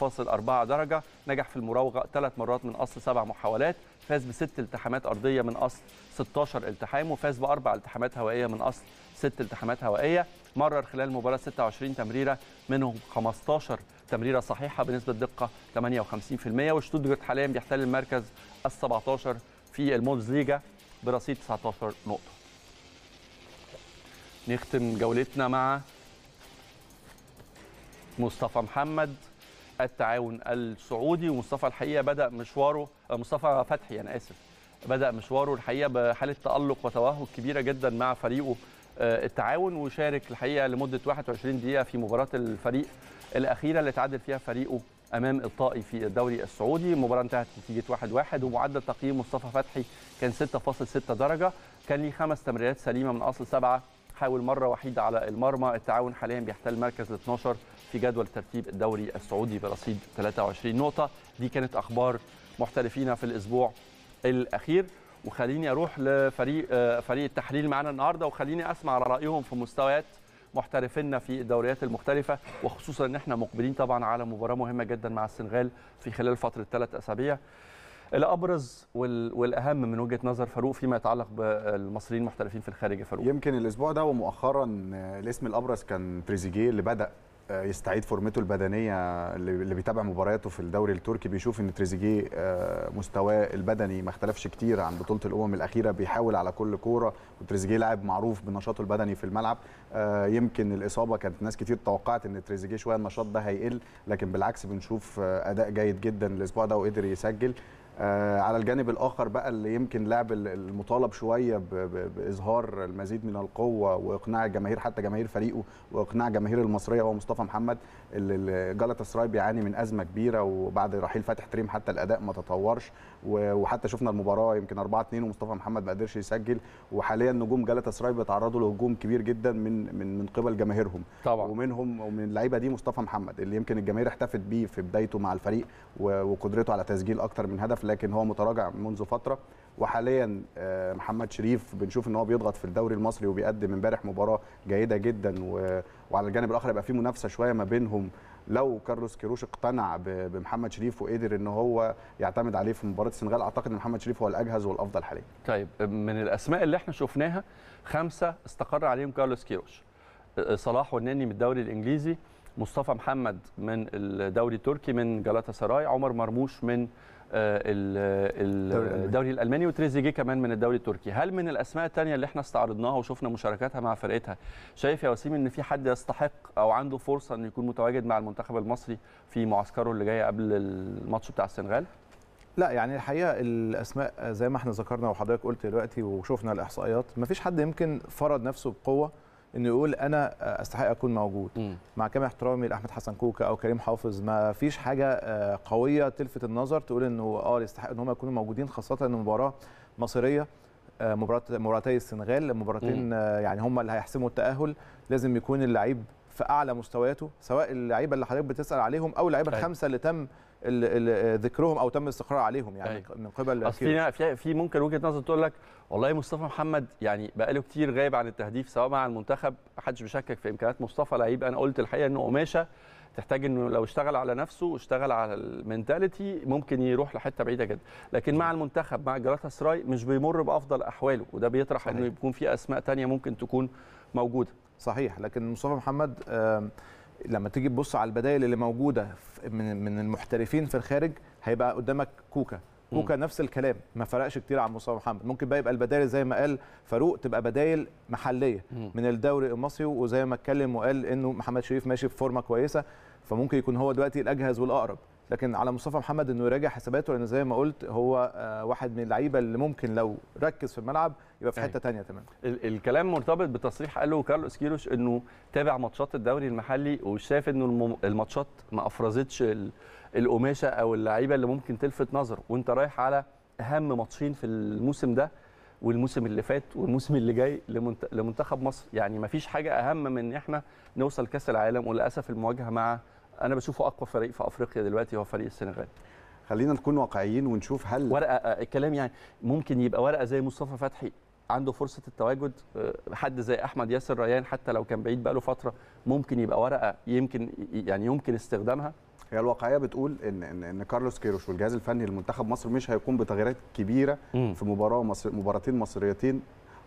6.4 درجة نجح في المراوغة ثلاث مرات من أصل سبع محاولات فاز بست التحامات أرضية من أصل 16 التحام وفاز بأربع التحامات هوائية من أصل ست التحامات هوائية مرر خلال المباراه 26 تمريره منهم 15 تمريره صحيحه بنسبه دقه 58% وشتوتجرت حاليا بيحتل المركز ال 17 في الموندسليجا برصيد 19 نقطه. نختم جولتنا مع مصطفى محمد التعاون السعودي ومصطفى الحقيقه بدا مشواره آه، مصطفى فتحي انا اسف بدا مشواره الحقيقه بحاله تالق وتوهج كبيره جدا مع فريقه آه، التعاون وشارك الحقيقه لمده 21 دقيقه في مباراه الفريق الاخيره اللي تعادل فيها فريقه امام الطائي في الدوري السعودي المباراه انتهت بنتيجه 1-1 ومعدل تقييم مصطفى فتحي كان 6.6 درجه كان ليه خمس تمريرات سليمه من اصل سبعه حاول مره وحيده على المرمى التعاون حاليا بيحتل مركز 12 في جدول ترتيب الدوري السعودي برصيد 23 نقطه دي كانت اخبار محترفينا في الاسبوع الاخير وخليني اروح لفريق آه، فريق التحليل معانا النهارده وخليني اسمع رايهم في مستويات محترفينا في الدوريات المختلفه وخصوصا ان احنا مقبلين طبعا على مباراه مهمه جدا مع السنغال في خلال فتره ثلاث اسابيع الابرز والاهم من وجهه نظر فاروق فيما يتعلق بالمصريين المحترفين في الخارج يا فاروق يمكن الاسبوع ده ومؤخرا آه، الاسم الابرز كان تريزيجيه اللي بدا آه، يستعيد فورمته البدنيه اللي بيتابع مبارياته في الدوري التركي بيشوف ان تريزيجيه آه، مستواه البدني ما اختلفش كتير عن بطوله الامم الاخيره بيحاول على كل كوره وتريزيجيه لاعب معروف بنشاطه البدني في الملعب آه، يمكن الاصابه كانت ناس كتير توقعت ان تريزيجيه شويه النشاط ده هيقل لكن بالعكس بنشوف اداء جيد جدا الاسبوع ده وقدر يسجل آه، على الجانب الاخر بقى اللي يمكن لاعب المطالب شويه باظهار المزيد من القوه واقناع الجماهير حتى جماهير فريقه واقناع جماهير المصريه هو مصطفى محمد اللي سراي بيعاني من ازمه كبيره وبعد رحيل فتح تريم حتى الاداء ما تطورش وحتى شفنا المباراه يمكن 4 2 ومصطفى محمد ما قدرش يسجل وحاليا نجوم سراي بيتعرضوا لهجوم كبير جدا من من من قبل جماهيرهم طبعا ومنهم ومن اللعيبه دي مصطفى محمد اللي يمكن الجماهير احتفت بيه في بدايته مع الفريق وقدرته على تسجيل اكتر من هدف لكن هو متراجع منذ فتره وحاليا آه، محمد شريف بنشوف ان هو بيضغط في الدوري المصري وبيقدم امبارح مباراه جيده جدا وعلى الجانب الاخر يبقى في منافسه شويه ما بينهم لو كارلوس كيروش اقتنع بمحمد شريف وقدر ان هو يعتمد عليه في مباراه السنغال اعتقد ان محمد شريف هو الاجهز والافضل حاليا. طيب من الاسماء اللي احنا شفناها خمسه استقر عليهم كارلوس كيروش. آه، آه، صلاح والنني من الدوري الانجليزي، مصطفى محمد من الدوري التركي من جلاتا سراي، عمر مرموش من آه، الدوري الالماني وتريزيجيه كمان من الدوري التركي هل من الاسماء الثانيه اللي احنا استعرضناها وشفنا مشاركاتها مع فرقتها شايف يا وسيم ان في حد يستحق او عنده فرصه انه يكون متواجد مع المنتخب المصري في معسكره اللي جاي قبل الماتش بتاع السنغال لا يعني الحقيقه الاسماء زي ما احنا ذكرنا وحضرتك قلت دلوقتي وشفنا الاحصائيات مفيش حد يمكن فرض نفسه بقوه انه يقول انا استحق اكون موجود مع كامل احترامي لاحمد حسن كوكا او كريم حافظ ما فيش حاجه آه، قويه تلفت النظر تقول انه اه يستحق ان هم يكونوا موجودين خاصه ان مباراه مصيريه آه، مباراه مباراتي السنغال مباراتين آه، يعني هم اللي هيحسموا التاهل لازم يكون اللعيب في اعلى مستوياته سواء اللعيبه اللي حضرتك بتسال عليهم او اللعيبه الخمسه اللي تم ذكرهم او تم الاستقرار عليهم يعني من قبل اصل في في ممكن وجهه نظر تقول لك والله مصطفى محمد يعني بقاله كتير غايب عن التهديف سواء مع المنتخب محدش بيشكك في امكانيات مصطفى لعيب انا قلت الحقيقه انه قماشه تحتاج انه لو اشتغل على نفسه واشتغل على المنتاليتي ممكن يروح لحته بعيده جدا لكن مع المنتخب مع جراتا سراي مش بيمر بافضل احواله وده بيطرح صحيح. انه يكون في اسماء تانية ممكن تكون موجوده صحيح لكن مصطفى محمد لما تيجي تبص على البدائل اللي موجوده من المحترفين في الخارج هيبقى قدامك كوكا بوكا نفس الكلام ما فرقش كتير عن مصطفى محمد ممكن بقى يبقى البدايل زي ما قال فاروق تبقى بدايل محليه من الدوري المصري وزي ما اتكلم وقال انه محمد شريف ماشي في فورمه كويسه فممكن يكون هو دلوقتي الاجهز والاقرب لكن على مصطفى محمد انه يراجع حساباته لان زي ما قلت هو آه، واحد من اللعيبه اللي ممكن لو ركز في الملعب يبقى في حته ثانيه تماما الكلام مرتبط بتصريح قاله كارلوس كيروش انه تابع ماتشات الدوري المحلي وشاف انه الماتشات ما افرزتش القماشه او اللعيبه اللي ممكن تلفت نظر وانت رايح على اهم ماتشين في الموسم ده والموسم اللي فات والموسم اللي جاي لمنتخب مصر يعني ما فيش حاجه اهم من ان احنا نوصل كاس العالم وللاسف المواجهه مع انا بشوفه اقوى فريق في افريقيا دلوقتي هو فريق السنغال خلينا نكون واقعيين ونشوف هل ورقه آه، الكلام يعني ممكن يبقى ورقه زي مصطفى فتحي عنده فرصه التواجد آه، حد زي احمد ياسر ريان حتى لو كان بعيد بقاله فتره ممكن يبقى ورقه يمكن يعني يمكن استخدامها هي الواقعيه بتقول ان ان ان كارلوس كيروش والجهاز الفني لمنتخب مصر مش هيقوم بتغييرات كبيره م. في مباراه مصر مباراتين مصريتين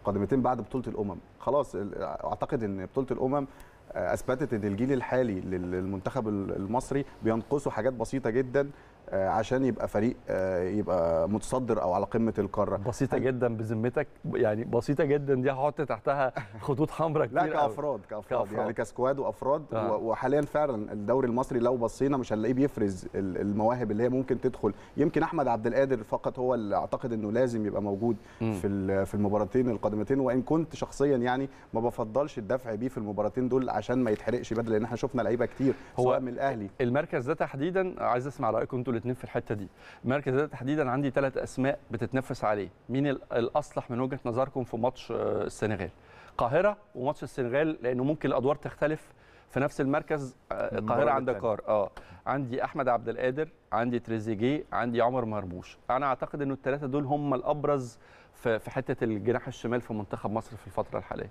قادمتين بعد بطوله الامم خلاص اعتقد ان بطوله الامم آه، اثبتت ان الجيل الحالي للمنتخب المصري بينقصه حاجات بسيطه جدا آه، عشان يبقى فريق آه، يبقى متصدر او على قمه القاره بسيطه جدا بذمتك يعني بسيطه جدا دي هحط تحتها خطوط حمراء كتير لا كأفراد, كافراد كافراد يعني كسكواد وافراد آه. وحاليا فعلا الدوري المصري لو بصينا مش هنلاقيه بيفرز المواهب اللي هي ممكن تدخل يمكن احمد عبد القادر فقط هو اللي اعتقد انه لازم يبقى موجود في في المباراتين القادمتين وان كنت شخصيا يعني ما بفضلش الدفع بيه في المباراتين دول عشان ما يتحرقش بدل لان احنا شفنا لعيبه كتير هو سواء من الاهلي المركز ده تحديدا عايز اسمع رايكم انتوا الاثنين في الحته دي المركز ده تحديدا عندي ثلاث اسماء بتتنافس عليه مين الاصلح من وجهه نظركم في ماتش آه، السنغال القاهره وماتش السنغال لانه ممكن الادوار تختلف في نفس المركز القاهره آه، عند كار اه عندي احمد عبد القادر عندي تريزيجيه عندي عمر مرموش انا اعتقد انه الثلاثه دول هم الابرز في حته الجناح الشمال في منتخب مصر في الفتره الحاليه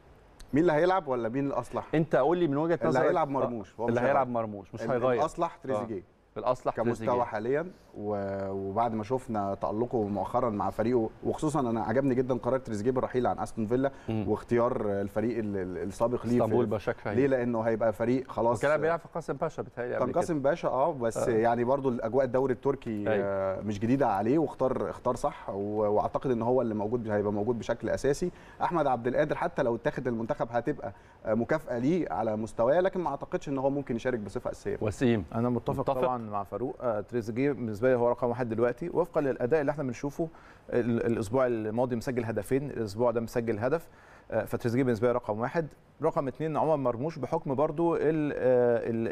مين اللي هيلعب ولا مين الاصلح انت قول لي من وجهه نظرك آه. اللي هيلعب مرموش اللي هيلعب مرموش مش هيغير الاصلح تريزيجيه الاصلح كمستوى حاليا وبعد ما شفنا تالقه مؤخرا مع فريقه وخصوصا انا عجبني جدا قرار تريزيجيه الرحيل عن استون فيلا واختيار الفريق السابق ليه اسطنبول باشاك فاين ليه لانه هيبقى فريق خلاص كان بيلعب في قاسم باشا بتهيألي كان قاسم باشا اه بس آه. يعني برضو الاجواء الدوري التركي آه مش جديده عليه واختار اختار صح واعتقد ان هو اللي موجود هيبقى موجود بشكل اساسي احمد عبد القادر حتى لو اتاخد المنتخب هتبقى آه، مكافاه ليه على مستواه لكن ما اعتقدش ان هو ممكن يشارك بصفه اساسيه وسيم انا متفق, متفق طبعا مع فاروق آه، تريزيجيه بالنسبه لي هو رقم واحد دلوقتي وفقا للاداء اللي احنا بنشوفه الاسبوع الماضي مسجل هدفين الاسبوع ده مسجل هدف آه، فتريزيجيه بالنسبه لي رقم واحد رقم اثنين عمر مرموش بحكم برضو آه،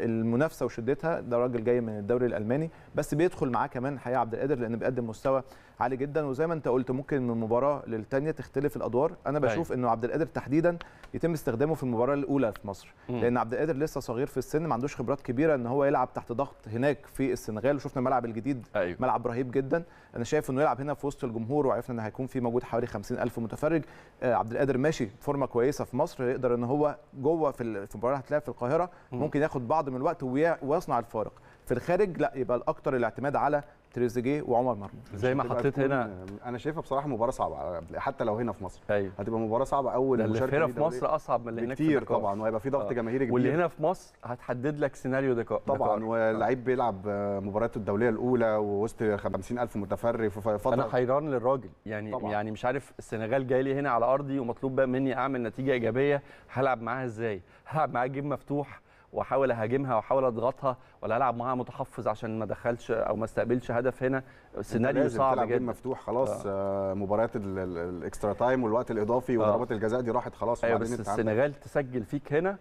المنافسه وشدتها ده راجل جاي من الدوري الالماني بس بيدخل معاه كمان حقيقه عبد القادر لان بيقدم مستوى عالي جدا وزي ما انت قلت ممكن من مباراه للثانيه تختلف الادوار انا طيب. بشوف انه عبد القادر تحديدا يتم استخدامه في المباراه الاولى في مصر م. لان عبد القادر لسه صغير في السن ما عندوش خبرات كبيره ان هو يلعب تحت ضغط هناك في السنغال وشفنا الملعب الجديد أيوه. ملعب رهيب جدا انا شايف انه يلعب هنا في وسط الجمهور وعرفنا ان هيكون في موجود حوالي 50000 متفرج آه، عبد القادر ماشي فورمه كويسه في مصر يقدر ان هو جوه في المباراه هتلاقيها في القاهره ممكن ياخد بعض من الوقت ويصنع الفارق في الخارج لا يبقى الاكثر الاعتماد على تريزيجيه وعمر مرموش زي ما حطيت هنا انا شايفها بصراحه مباراه صعبه حتى لو هنا في مصر أيوه. هتبقى مباراه صعبه اول مشاركه هنا في مصر اصعب من اللي هناك كتير طبعا وهيبقى في ضغط آه. جماهيري كبير واللي هنا في مصر هتحدد لك سيناريو دكار طبعا واللعيب بيلعب مباراته الدوليه الاولى ووسط 50000 متفرج في فتره انا حيران للراجل يعني طبعا. يعني مش عارف السنغال جاي لي هنا على ارضي ومطلوب مني اعمل نتيجه ايجابيه هلعب معاها ازاي هلعب معاها جيم مفتوح واحاول اهاجمها واحاول اضغطها ولا العب معاها متحفظ عشان ما ادخلش او ما استقبلش هدف هنا سيناريو صعب تلعب جدا مفتوح خلاص آه. آه، مباريات الاكسترا تايم والوقت الاضافي آه. وضربات آه. الجزاء دي راحت خلاص ايوه بس السنغال تسجل فيك هنا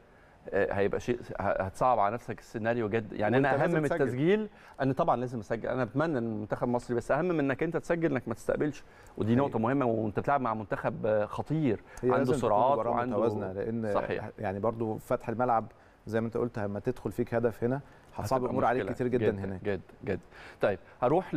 آه، هيبقى شيء هتصعب على نفسك السيناريو جد يعني انا اهم من التسجيل ان طبعا لازم اسجل انا بتمنى ان المنتخب المصري بس اهم من انك انت تسجل انك ما تستقبلش ودي نقطه أيوة. مهمه وانت بتلعب مع منتخب خطير عنده سرعات وعنده وزنه لان صحيح. يعني برضو فتح الملعب زي ما انت قلت لما تدخل فيك هدف هنا هتصعب الامور عليك كتير جدا, جداً هناك جدا جدا طيب هروح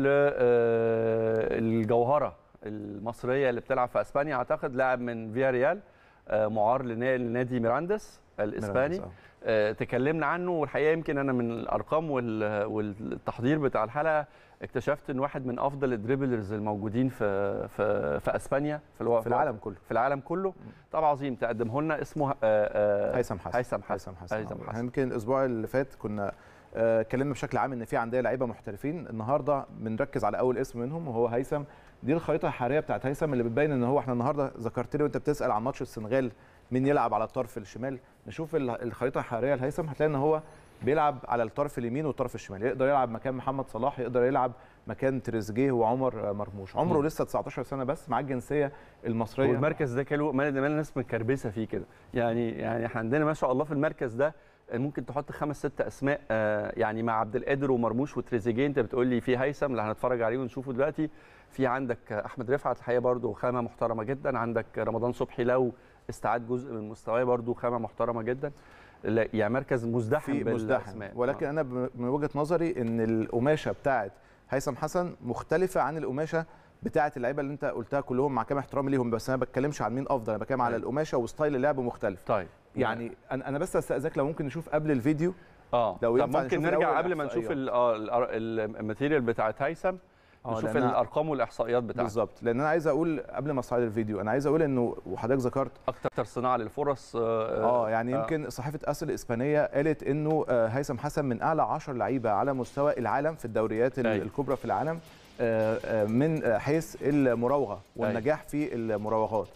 للجوهره آه، المصريه اللي بتلعب في اسبانيا اعتقد لاعب من فيا ريال آه، معار لنادي ميراندس الاسباني ميراندس. آه، تكلمنا عنه والحقيقه يمكن انا من الارقام والتحضير بتاع الحلقه اكتشفت ان واحد من افضل الدريبلرز الموجودين في في في اسبانيا في, الو... في العالم كله في العالم كله طبعا عظيم تقدمه لنا اسمه آه، آه، هيثم حسن هيثم حسن هيثم حسن يمكن الاسبوع اللي فات كنا آه، اتكلمنا بشكل عام ان في عندنا لعيبه محترفين النهارده بنركز على اول اسم منهم وهو هيثم دي الخريطه الحراريه بتاعت هيثم اللي بتبين ان هو احنا النهارده ذكرت لي وانت بتسال عن ماتش السنغال مين يلعب على الطرف الشمال نشوف الخريطه الحراريه لهيثم هتلاقي ان هو بيلعب على الطرف اليمين والطرف الشمال يقدر يلعب مكان محمد صلاح يقدر يلعب مكان تريزيجيه وعمر مرموش عمره لسه 19 سنه بس مع الجنسيه المصريه والمركز ده كله مال الناس متكربسه فيه كده يعني يعني عندنا ما شاء الله في المركز ده ممكن تحط خمس ست اسماء آه، يعني مع عبد القادر ومرموش وتريزيجيه انت بتقول لي في هيثم اللي هنتفرج عليه ونشوفه دلوقتي في عندك احمد رفعت الحقيقه برده خامه محترمه جدا عندك رمضان صبحي لو استعاد جزء من مستواه برده خامه محترمه جدا يعني مركز مزدحم في مزدحم ولكن آه. انا من وجهه نظري ان القماشه بتاعه هيثم حسن مختلفه عن القماشه بتاعه اللعيبه اللي انت قلتها كلهم مع كامل احترامي ليهم بس انا ما بتكلمش عن مين افضل انا بتكلم على طيب. القماشه وستايل اللعب مختلف طيب يعني انا انا بس استاذنك لو ممكن نشوف قبل الفيديو اه لو طب ممكن نرجع قبل ما نشوف أيوه. آه، الماتيريال بتاعه هيثم نشوف آه، الارقام والاحصائيات بتاعتك بالظبط لان انا عايز اقول قبل ما اصعد الفيديو انا عايز اقول انه وحضرتك ذكرت اكثر صناعه للفرص آه،, آه،, اه, يعني آه. يمكن صحيفه اسر الاسبانيه قالت انه هيثم حسن من اعلى 10 لعيبه على مستوى العالم في الدوريات أي. أيوه. الكبرى في العالم من حيث المراوغه والنجاح أيوه. في المراوغات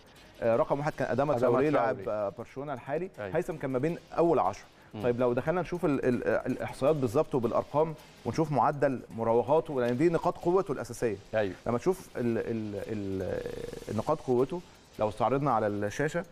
رقم واحد كان ادامه تراوري لاعب برشلونه الحالي أيوه. هيثم كان ما بين اول 10 طيب لو دخلنا نشوف الـ الـ الاحصائيات بالظبط وبالارقام ونشوف معدل مراوغاته لان يعني دي نقاط قوته الاساسيه أيوه. لما تشوف الـ الـ الـ نقاط قوته لو استعرضنا على الشاشه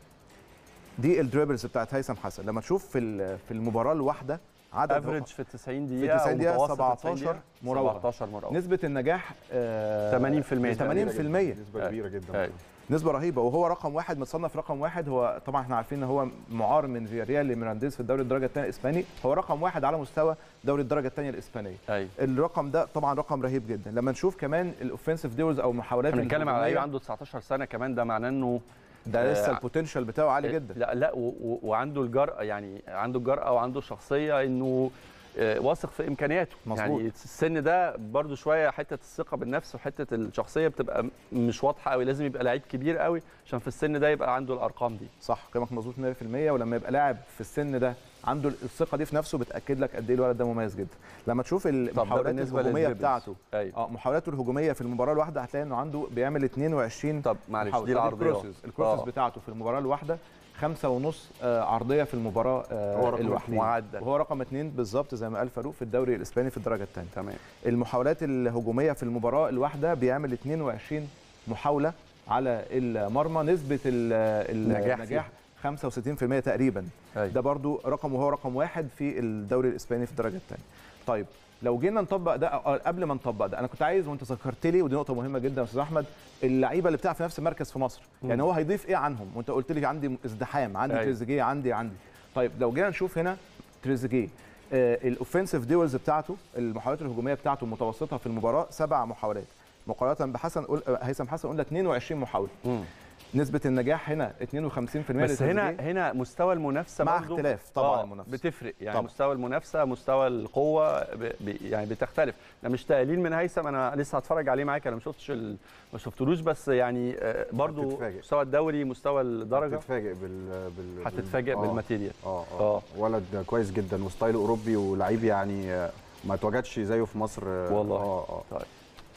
دي الدريبلز بتاعت هيثم حسن لما تشوف في في المباراه الواحده عدد افريج في 90 دقيقه في 90 دقيقه 17 مراوغه 17 مراوغه نسبه النجاح 80% آه، 80% نسبه كبيره جدا أيوه. نسبه رهيبه وهو رقم واحد متصنف رقم واحد هو طبعا احنا عارفين ان هو معار من فياريال لميرانديز في الدوري الدرجه الثانيه الاسباني هو رقم واحد على مستوى دوري الدرجه الثانيه الاسبانيه أي. الرقم ده طبعا رقم رهيب جدا لما نشوف كمان الاوفنسيف ديوز او محاولات بنتكلم على لعيب عنده 19 سنه كمان ده معناه انه ده لسه آه البوتنشال بتاعه عالي آه، جدا لا لا وعنده الجرأه يعني عنده الجرأه وعنده الشخصيه انه آه، واثق في امكانياته مظبوط. يعني السن ده برده شويه حته الثقه بالنفس وحته الشخصيه بتبقى مش واضحه قوي لازم يبقى لعيب كبير قوي عشان في السن ده يبقى عنده الارقام دي صح كلامك مظبوط 100% ولما يبقى لاعب في السن ده عنده الثقه دي في نفسه بتاكد لك قد ايه الولد ده مميز جدا لما تشوف المحاولات الهجوميه بتاعته أيوة. اه محاولاته الهجوميه في المباراه الواحده هتلاقي انه عنده بيعمل 22 طب معلش دي العرضيه الكروسز, الكروسز آه. بتاعته في المباراه الواحده خمسة ونص آه، عرضيه في المباراه آه، هو رقم معدل وهو رقم اثنين بالظبط زي ما قال فاروق في الدوري الاسباني في الدرجه الثانيه تمام المحاولات الهجوميه في المباراه الواحده بيعمل 22 محاوله على المرمى نسبه النجاح, النجاح 65% تقريبا أي. أيوة. ده برضو رقم وهو رقم واحد في الدوري الاسباني في الدرجه الثانيه طيب لو جينا نطبق ده قبل ما نطبق ده انا كنت عايز وانت ذكرت لي ودي نقطه مهمه جدا يا استاذ احمد اللعيبه اللي بتلعب في نفس المركز في مصر م. يعني هو هيضيف ايه عنهم وانت قلت لي عندي ازدحام عندي أيوه. تريزيجيه عندي عندي طيب لو جينا نشوف هنا تريزيجيه آه الاوفنسيف ديولز بتاعته المحاولات الهجوميه بتاعته متوسطها في المباراه سبع محاولات مقارنه بحسن قل... آه، هيثم حسن قلنا 22 محاوله م. نسبه النجاح هنا 52% بس هنا هنا مستوى المنافسه مع اختلاف طبعا آه، المنافسه بتفرق يعني طبعًا. مستوى المنافسه مستوى القوه يعني بتختلف انا مش تقليل من هيثم انا لسه هتفرج عليه معاك انا ما شفتش ال... ما شفتلوش بس يعني آه، برضو مستوى الدوري مستوى الدرجه هتتفاجئ بال, بال... هتتفاجئ آه. بالماتيريال اه اه, آه. ولد كويس جدا وستايل اوروبي ولعيب يعني ما اتوجدش زيه في مصر والله اه اه طيب.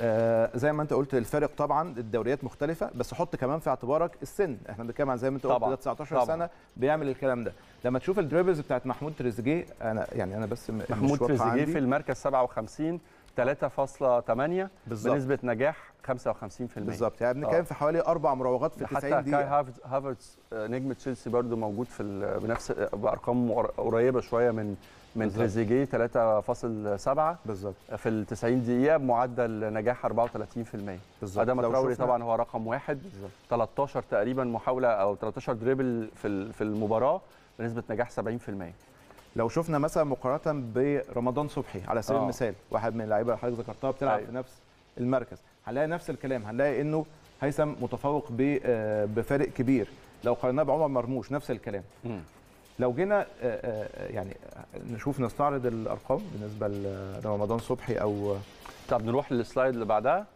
آه، زي ما انت قلت الفارق طبعا الدوريات مختلفه بس حط كمان في اعتبارك السن احنا بنتكلم عن زي ما انت قلت ده 19 طبعًا. سنه بيعمل الكلام ده لما تشوف الدريبلز بتاعت محمود تريزيجيه انا يعني انا بس محمود تريزيجيه في المركز 57 3.8 بنسبه نجاح 55% بالظبط يعني بنتكلم آه. في حوالي اربع مراوغات في 90 دقيقه حتى كاي هافرتس آه، نجم تشيلسي برده موجود في بنفس آه، بارقام قريبه شويه من من تريزيجيه 3.7 بالظبط في ال 90 دقيقه بمعدل نجاح 34% بالظبط ادم تراوري طبعا هو رقم واحد بالزبط. 13 تقريبا محاوله او 13 دريبل في في المباراه بنسبه نجاح 70% لو شفنا مثلا مقارنه برمضان صبحي على سبيل المثال واحد من اللعيبه اللي حضرتك ذكرتها بتلعب أيوه. في نفس المركز هنلاقي نفس الكلام هنلاقي انه هيثم متفوق آه، بفارق كبير لو قارناه بعمر مرموش نفس الكلام م. لو جينا آه، آه، يعني نشوف نستعرض الارقام بالنسبه لرمضان صبحي او طب نروح للسلايد اللي بعدها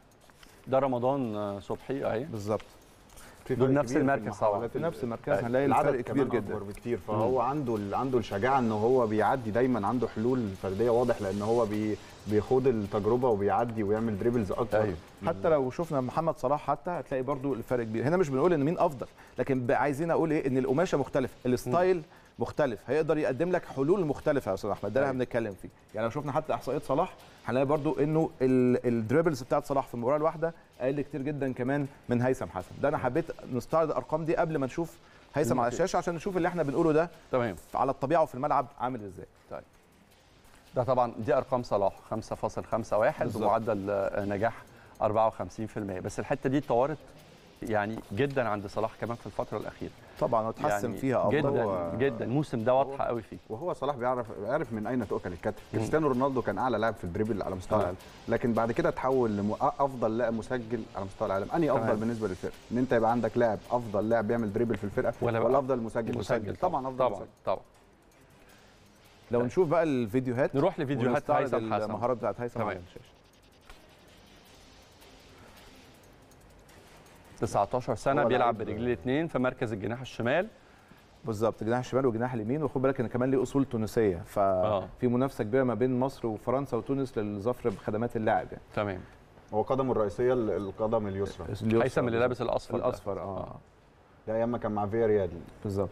ده رمضان صبحي اهي بالظبط دول نفس المركز طبعا في نفس المركز هنلاقي الفرق كبير جدا اكبر بكتير فهو عنده عنده الشجاعه ان هو بيعدي دايما عنده حلول فرديه واضح لان هو بي بيخوض التجربه وبيعدي ويعمل دريبلز اكتر أيوه. حتى لو شفنا محمد صلاح حتى هتلاقي برضو الفرق كبير هنا مش بنقول ان مين افضل لكن عايزين اقول ايه ان القماشه مختلفه الستايل مختلف هيقدر يقدم لك حلول مختلفه يا استاذ احمد ده اللي احنا أيوة. بنتكلم فيه يعني لو شفنا حتى احصائيات صلاح هنلاقي برضو انه الدريبلز بتاعت صلاح في المباراه الواحده اقل كتير جدا كمان من هيثم حسن ده انا أيوة. حبيت نستعرض الارقام دي قبل ما نشوف هيثم على الشاشه عشان نشوف اللي احنا بنقوله ده تمام على الطبيعه وفي الملعب عامل ازاي طيب ده طبعا دي ارقام صلاح 5.51 بمعدل آه، نجاح 54% بس الحته دي اتطورت يعني جدا عند صلاح كمان في الفتره الاخيره طبعا اتحسن يعني فيها جدا و... جدا الموسم ده واضحه قوي فيه وهو صلاح بيعرف عارف من اين تؤكل الكتف كريستيانو رونالدو كان اعلى لاعب في الدريبل على مستوى العالم لكن بعد كده تحول لافضل لاعب مسجل على مستوى العالم انهي افضل طبعا. بالنسبه للفرقه ان انت يبقى عندك لاعب افضل لاعب بيعمل دريبل في الفرقه ولا, ولا افضل مسجل مسجل, مسجل. طبعا, طبعا افضل طبعا مسجل. طبعا لو طيب. نشوف بقى الفيديوهات نروح لفيديوهات هيثم حسن المهارات بتاعت هيثم على الشاشه 19 سنه بيلعب برجليه الاثنين في مركز الجناح الشمال بالظبط جناح الشمال وجناح اليمين وخد بالك ان كمان ليه اصول تونسيه ففي آه. منافسه كبيره ما بين مصر وفرنسا وتونس للظفر بخدمات اللاعب يعني تمام هو قدمه الرئيسيه القدم اليسرى هيثم اللي لابس الاصفر الاصفر اه ده ايام ما كان مع فيا ريال بالظبط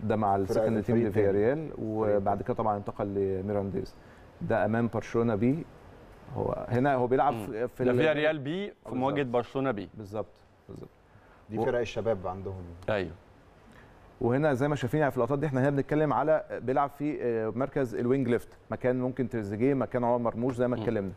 ده مع السكند تيم لفياريال وبعد كده طبعا انتقل لميرانديز ده امام برشلونه بي هو هنا هو بيلعب مم. في لفياريال بي في مواجهه برشلونه بي بالظبط بالظبط دي فرق و... الشباب عندهم ايوه وهنا زي ما شايفين يعني في اللقطات دي احنا هنا بنتكلم على بيلعب في آه، مركز الوينج ليفت مكان ممكن تريزيجيه مكان عمر مرموش زي ما اتكلمنا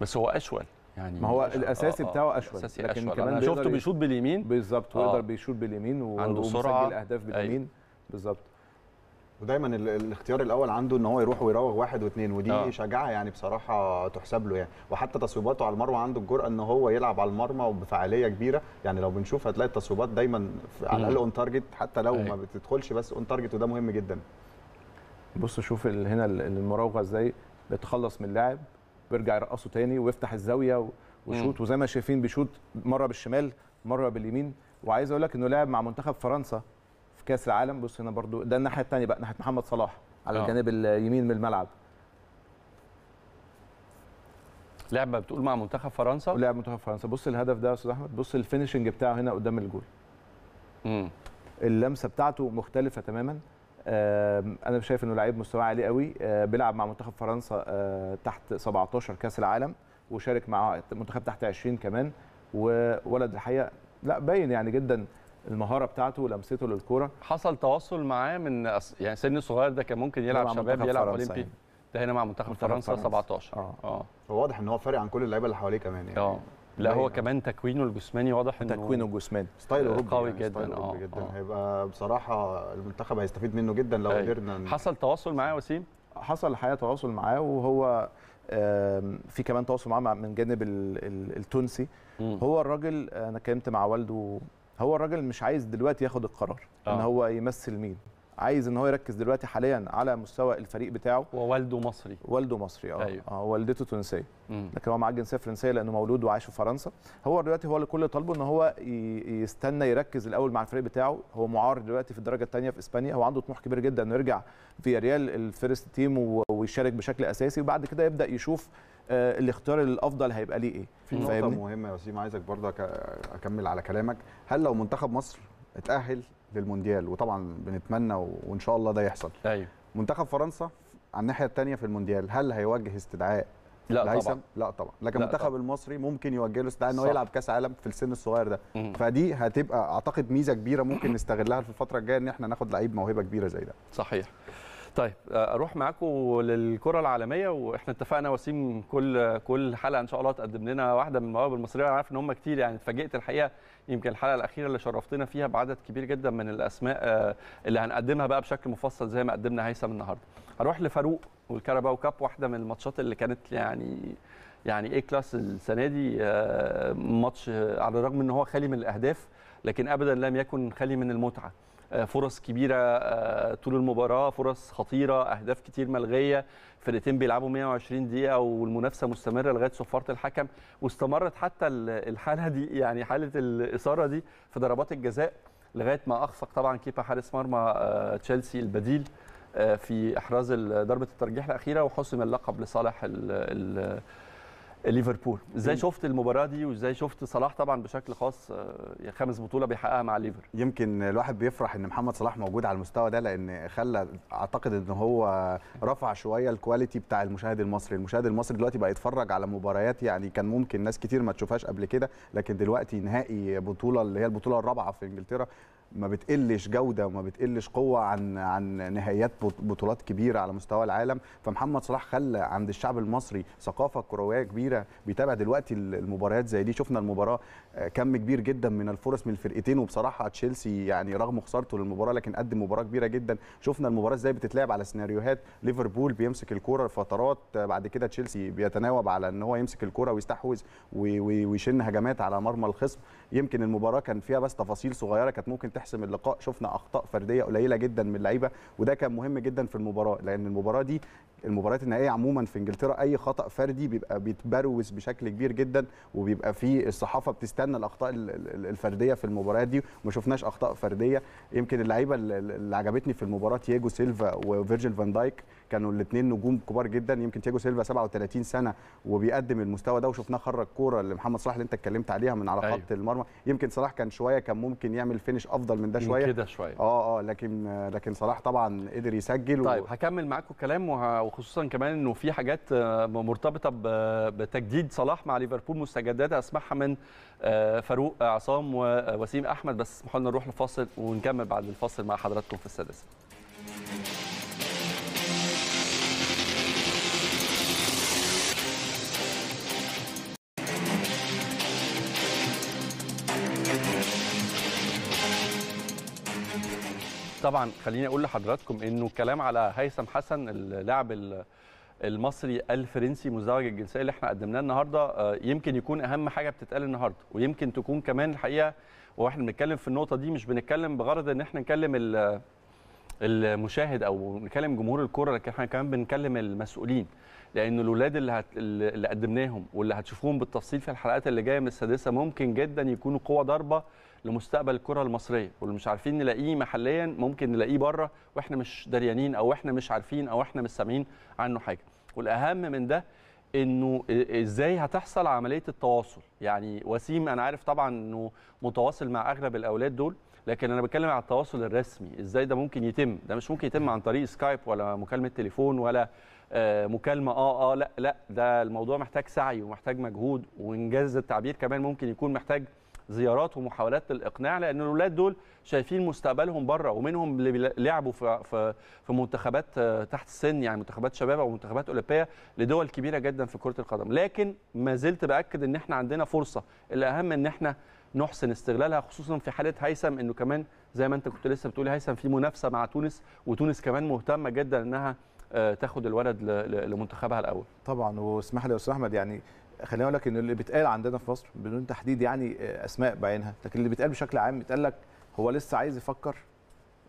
بس هو اشول يعني ما هو الاساسي آه،, آه بتاعه اشول لكن أشول. كمان شفته بيشوط باليمين بالظبط آه. ويقدر آه. بيشوط باليمين عنده سرعه الاهداف أيوه. باليمين بالظبط ودايما الاختيار الاول عنده ان هو يروح ويراوغ واحد واثنين ودي آه. شجاعه يعني بصراحه تحسب له يعني وحتى تصويباته على المرمى عنده الجرأه ان هو يلعب على المرمى وبفعاليه كبيره يعني لو بنشوف هتلاقي التصويبات دايما على الاقل اون تارجت حتى لو أي. أيوه. ما بتدخلش بس اون تارجت وده مهم جدا بص شوف هنا المراوغه ازاي بتخلص من اللاعب ويرجع يرقصه تاني ويفتح الزاويه ويشوط وزي ما شايفين بيشوط مره بالشمال مره باليمين وعايز اقول لك انه لعب مع منتخب فرنسا في كاس العالم بص هنا برده ده الناحيه الثانيه بقى ناحيه محمد صلاح على أوه. الجانب اليمين من الملعب لعبه بتقول مع منتخب فرنسا لعب منتخب فرنسا بص الهدف ده يا استاذ احمد بص الفينشنج بتاعه هنا قدام الجول امم اللمسه بتاعته مختلفه تماما انا شايف انه لعيب مستواه عالي قوي آه، بيلعب مع منتخب فرنسا آه، تحت 17 كاس العالم وشارك مع منتخب تحت 20 كمان وولد الحقيقه لا باين يعني جدا المهاره بتاعته ولمسته للكوره حصل تواصل معاه من يعني سن صغير ده كان ممكن يلعب شباب يلعب اولمبي يعني. ده هنا مع منتخب, منتخب فرنسا, فرنسا 17 اه اه واضح ان هو فارق عن كل اللعيبه اللي حواليه كمان يعني اه لا هو أيوة. كمان تكوينه الجسماني واضح انه تكوينه الجسماني ستايل اوروبي آه، قوي يعني جدا اه أوروبي جدا آه. هيبقى بصراحه المنتخب هيستفيد منه جدا لو أيوة. قدرنا حصل تواصل معاه وسيم حصل الحقيقه تواصل معاه وهو في كمان تواصل معاه من جانب التونسي هو الراجل انا كلمت مع والده هو الراجل مش عايز دلوقتي ياخد القرار آه. ان هو يمثل مين عايز ان هو يركز دلوقتي حاليا على مستوى الفريق بتاعه ووالده مصري والده مصري اه أيوه. آه والدته تونسيه لكن هو معاه الجنسيه الفرنسيه لانه مولود وعايش في فرنسا هو دلوقتي هو اللي كل طالبه ان هو يستنى يركز الاول مع الفريق بتاعه هو معار دلوقتي في الدرجه الثانيه في اسبانيا هو عنده طموح كبير جدا انه يرجع في ريال الفيرست تيم ويشارك بشكل اساسي وبعد كده يبدا يشوف آه، الاختيار الافضل هيبقى ليه ايه في نقطه مهمه يا وسيم عايزك برضه اكمل على كلامك هل لو منتخب مصر اتاهل للمونديال وطبعا بنتمنى وان شاء الله ده يحصل ايوه منتخب فرنسا على الناحيه الثانيه في المونديال هل هيوجه استدعاء لا طبعا لا طبعا لكن المنتخب المصري ممكن يوجه له استدعاء انه يلعب كاس عالم في السن الصغير ده مم. فدي هتبقى اعتقد ميزه كبيره ممكن نستغلها في الفتره الجايه ان احنا ناخد لعيب موهبه كبيره زي ده صحيح طيب اروح معاكم للكره العالميه واحنا اتفقنا وسيم كل كل حلقه ان شاء الله تقدم لنا واحده من المواهب المصريه انا عارف ان هم كتير يعني اتفاجئت الحقيقه يمكن الحلقه الاخيره اللي شرفتنا فيها بعدد كبير جدا من الاسماء آه، اللي هنقدمها بقى بشكل مفصل زي ما قدمنا هيثم النهارده هروح لفاروق والكاراباو كاب واحده من الماتشات اللي كانت يعني يعني ايه كلاس السنه دي آه، ماتش على الرغم ان هو خالي من الاهداف لكن ابدا لم يكن خالي من المتعه آه، فرص كبيره آه، طول المباراه فرص خطيره اهداف كتير ملغيه فرقتين بيلعبوا 120 دقيقه والمنافسه مستمره لغايه صفاره الحكم واستمرت حتى الحاله دي يعني حاله الاثاره دي في ضربات الجزاء لغايه ما اخفق طبعا كيبا حارس مرمى آه، تشيلسي البديل في احراز ضربه الترجيح الاخيره وحسم اللقب لصالح الـ ال ليفربول ازاي شفت المباراه دي وازاي شفت صلاح طبعا بشكل خاص آه، خامس بطوله بيحققها مع ليفر يمكن الواحد بيفرح ان محمد صلاح موجود على المستوى ده لان خلى اعتقد ان هو رفع شويه الكواليتي بتاع المشاهد المصري المشاهد المصري دلوقتي بقى يتفرج على مباريات يعني كان ممكن ناس كتير ما تشوفهاش قبل كده لكن دلوقتي نهائي بطوله اللي هي البطوله الرابعه في انجلترا ما بتقلش جوده وما بتقلش قوه عن عن نهائيات بطولات كبيره على مستوى العالم فمحمد صلاح خلى عند الشعب المصري ثقافه كرويه كبيره كبيره بيتابع دلوقتي المباريات زي دي شفنا المباراه آه، كم كبير جدا من الفرص من الفرقتين وبصراحه تشيلسي يعني رغم خسارته للمباراه لكن قدم مباراه كبيره جدا شفنا المباراه ازاي بتتلعب على سيناريوهات ليفربول بيمسك الكوره لفترات آه، بعد كده تشيلسي بيتناوب على ان هو يمسك الكوره ويستحوذ ويشن هجمات على مرمى الخصم يمكن المباراه كان فيها بس تفاصيل صغيره كانت ممكن تحسم اللقاء شفنا اخطاء فرديه قليله جدا من اللعيبه وده كان مهم جدا في المباراه لان المباراه دي المباريات النهائيه عموما في انجلترا اي خطا فردي بيبقى بيتبروز بشكل كبير جدا وبيبقى في الصحافه بتستنى الاخطاء الفرديه في المباريات دي وما شفناش اخطاء فرديه يمكن اللعيبه اللي عجبتني في المباراه تياجو سيلفا وفيرجيل فان دايك كانوا الاثنين نجوم كبار جدا يمكن تياجو سيلفا 37 سنه وبيقدم المستوى ده وشفناه خرج كوره لمحمد صلاح اللي انت اتكلمت عليها من على أيوه. خط أيوه. المرمى يمكن صلاح كان شويه كان ممكن يعمل فينش افضل من ده شويه كده شويه اه اه لكن لكن صلاح طبعا قدر يسجل طيب و... هكمل معاكم كلام وه... وخصوصا كمان انه في حاجات آه، مرتبطه بتجديد صلاح مع ليفربول مستجدات اسمعها من آه، فاروق عصام ووسيم احمد بس اسمحوا لنا نروح لفاصل ونكمل بعد الفاصل مع حضراتكم في السادسه. طبعا خليني اقول لحضراتكم انه الكلام على هيثم حسن اللاعب المصري الفرنسي مزدوج الجنسيه اللي احنا قدمناه النهارده آه، يمكن يكون اهم حاجه بتتقال النهارده ويمكن تكون كمان الحقيقه واحنا بنتكلم في النقطه دي مش بنتكلم بغرض ان احنا نكلم المشاهد او نكلم جمهور الكره لكن احنا كمان بنكلم المسؤولين لان الاولاد اللي هت... اللي قدمناهم واللي هتشوفوهم بالتفصيل في الحلقات اللي جايه من السادسه ممكن جدا يكونوا قوه ضاربه لمستقبل الكره المصريه واللي مش عارفين نلاقيه محليا ممكن نلاقيه بره واحنا مش دريانين او احنا مش عارفين او احنا مش سامعين عنه حاجه والاهم من ده انه ازاي هتحصل عمليه التواصل يعني وسيم انا عارف طبعا انه متواصل مع اغلب الاولاد دول لكن انا بتكلم على التواصل الرسمي ازاي ده ممكن يتم ده مش ممكن يتم عن طريق سكايب ولا مكالمه تليفون ولا آه، مكالمه اه اه لا لا ده الموضوع محتاج سعي ومحتاج مجهود وانجاز التعبير كمان ممكن يكون محتاج زيارات ومحاولات للاقناع لان الاولاد دول شايفين مستقبلهم بره ومنهم اللي لعبوا في في منتخبات آه، تحت السن يعني منتخبات شباب او منتخبات اولمبيه لدول كبيره جدا في كره القدم لكن ما زلت باكد ان احنا عندنا فرصه الاهم ان احنا نحسن استغلالها خصوصا في حاله هيثم انه كمان زي ما انت كنت لسه بتقول هيثم في منافسه مع تونس وتونس كمان مهتمه جدا انها آه، تاخد الولد لمنتخبها الاول طبعا واسمح لي يا استاذ احمد يعني خليني اقول لك ان اللي بيتقال عندنا في مصر بدون تحديد يعني آه، اسماء بعينها لكن اللي بيتقال بشكل عام بيتقال لك هو لسه عايز يفكر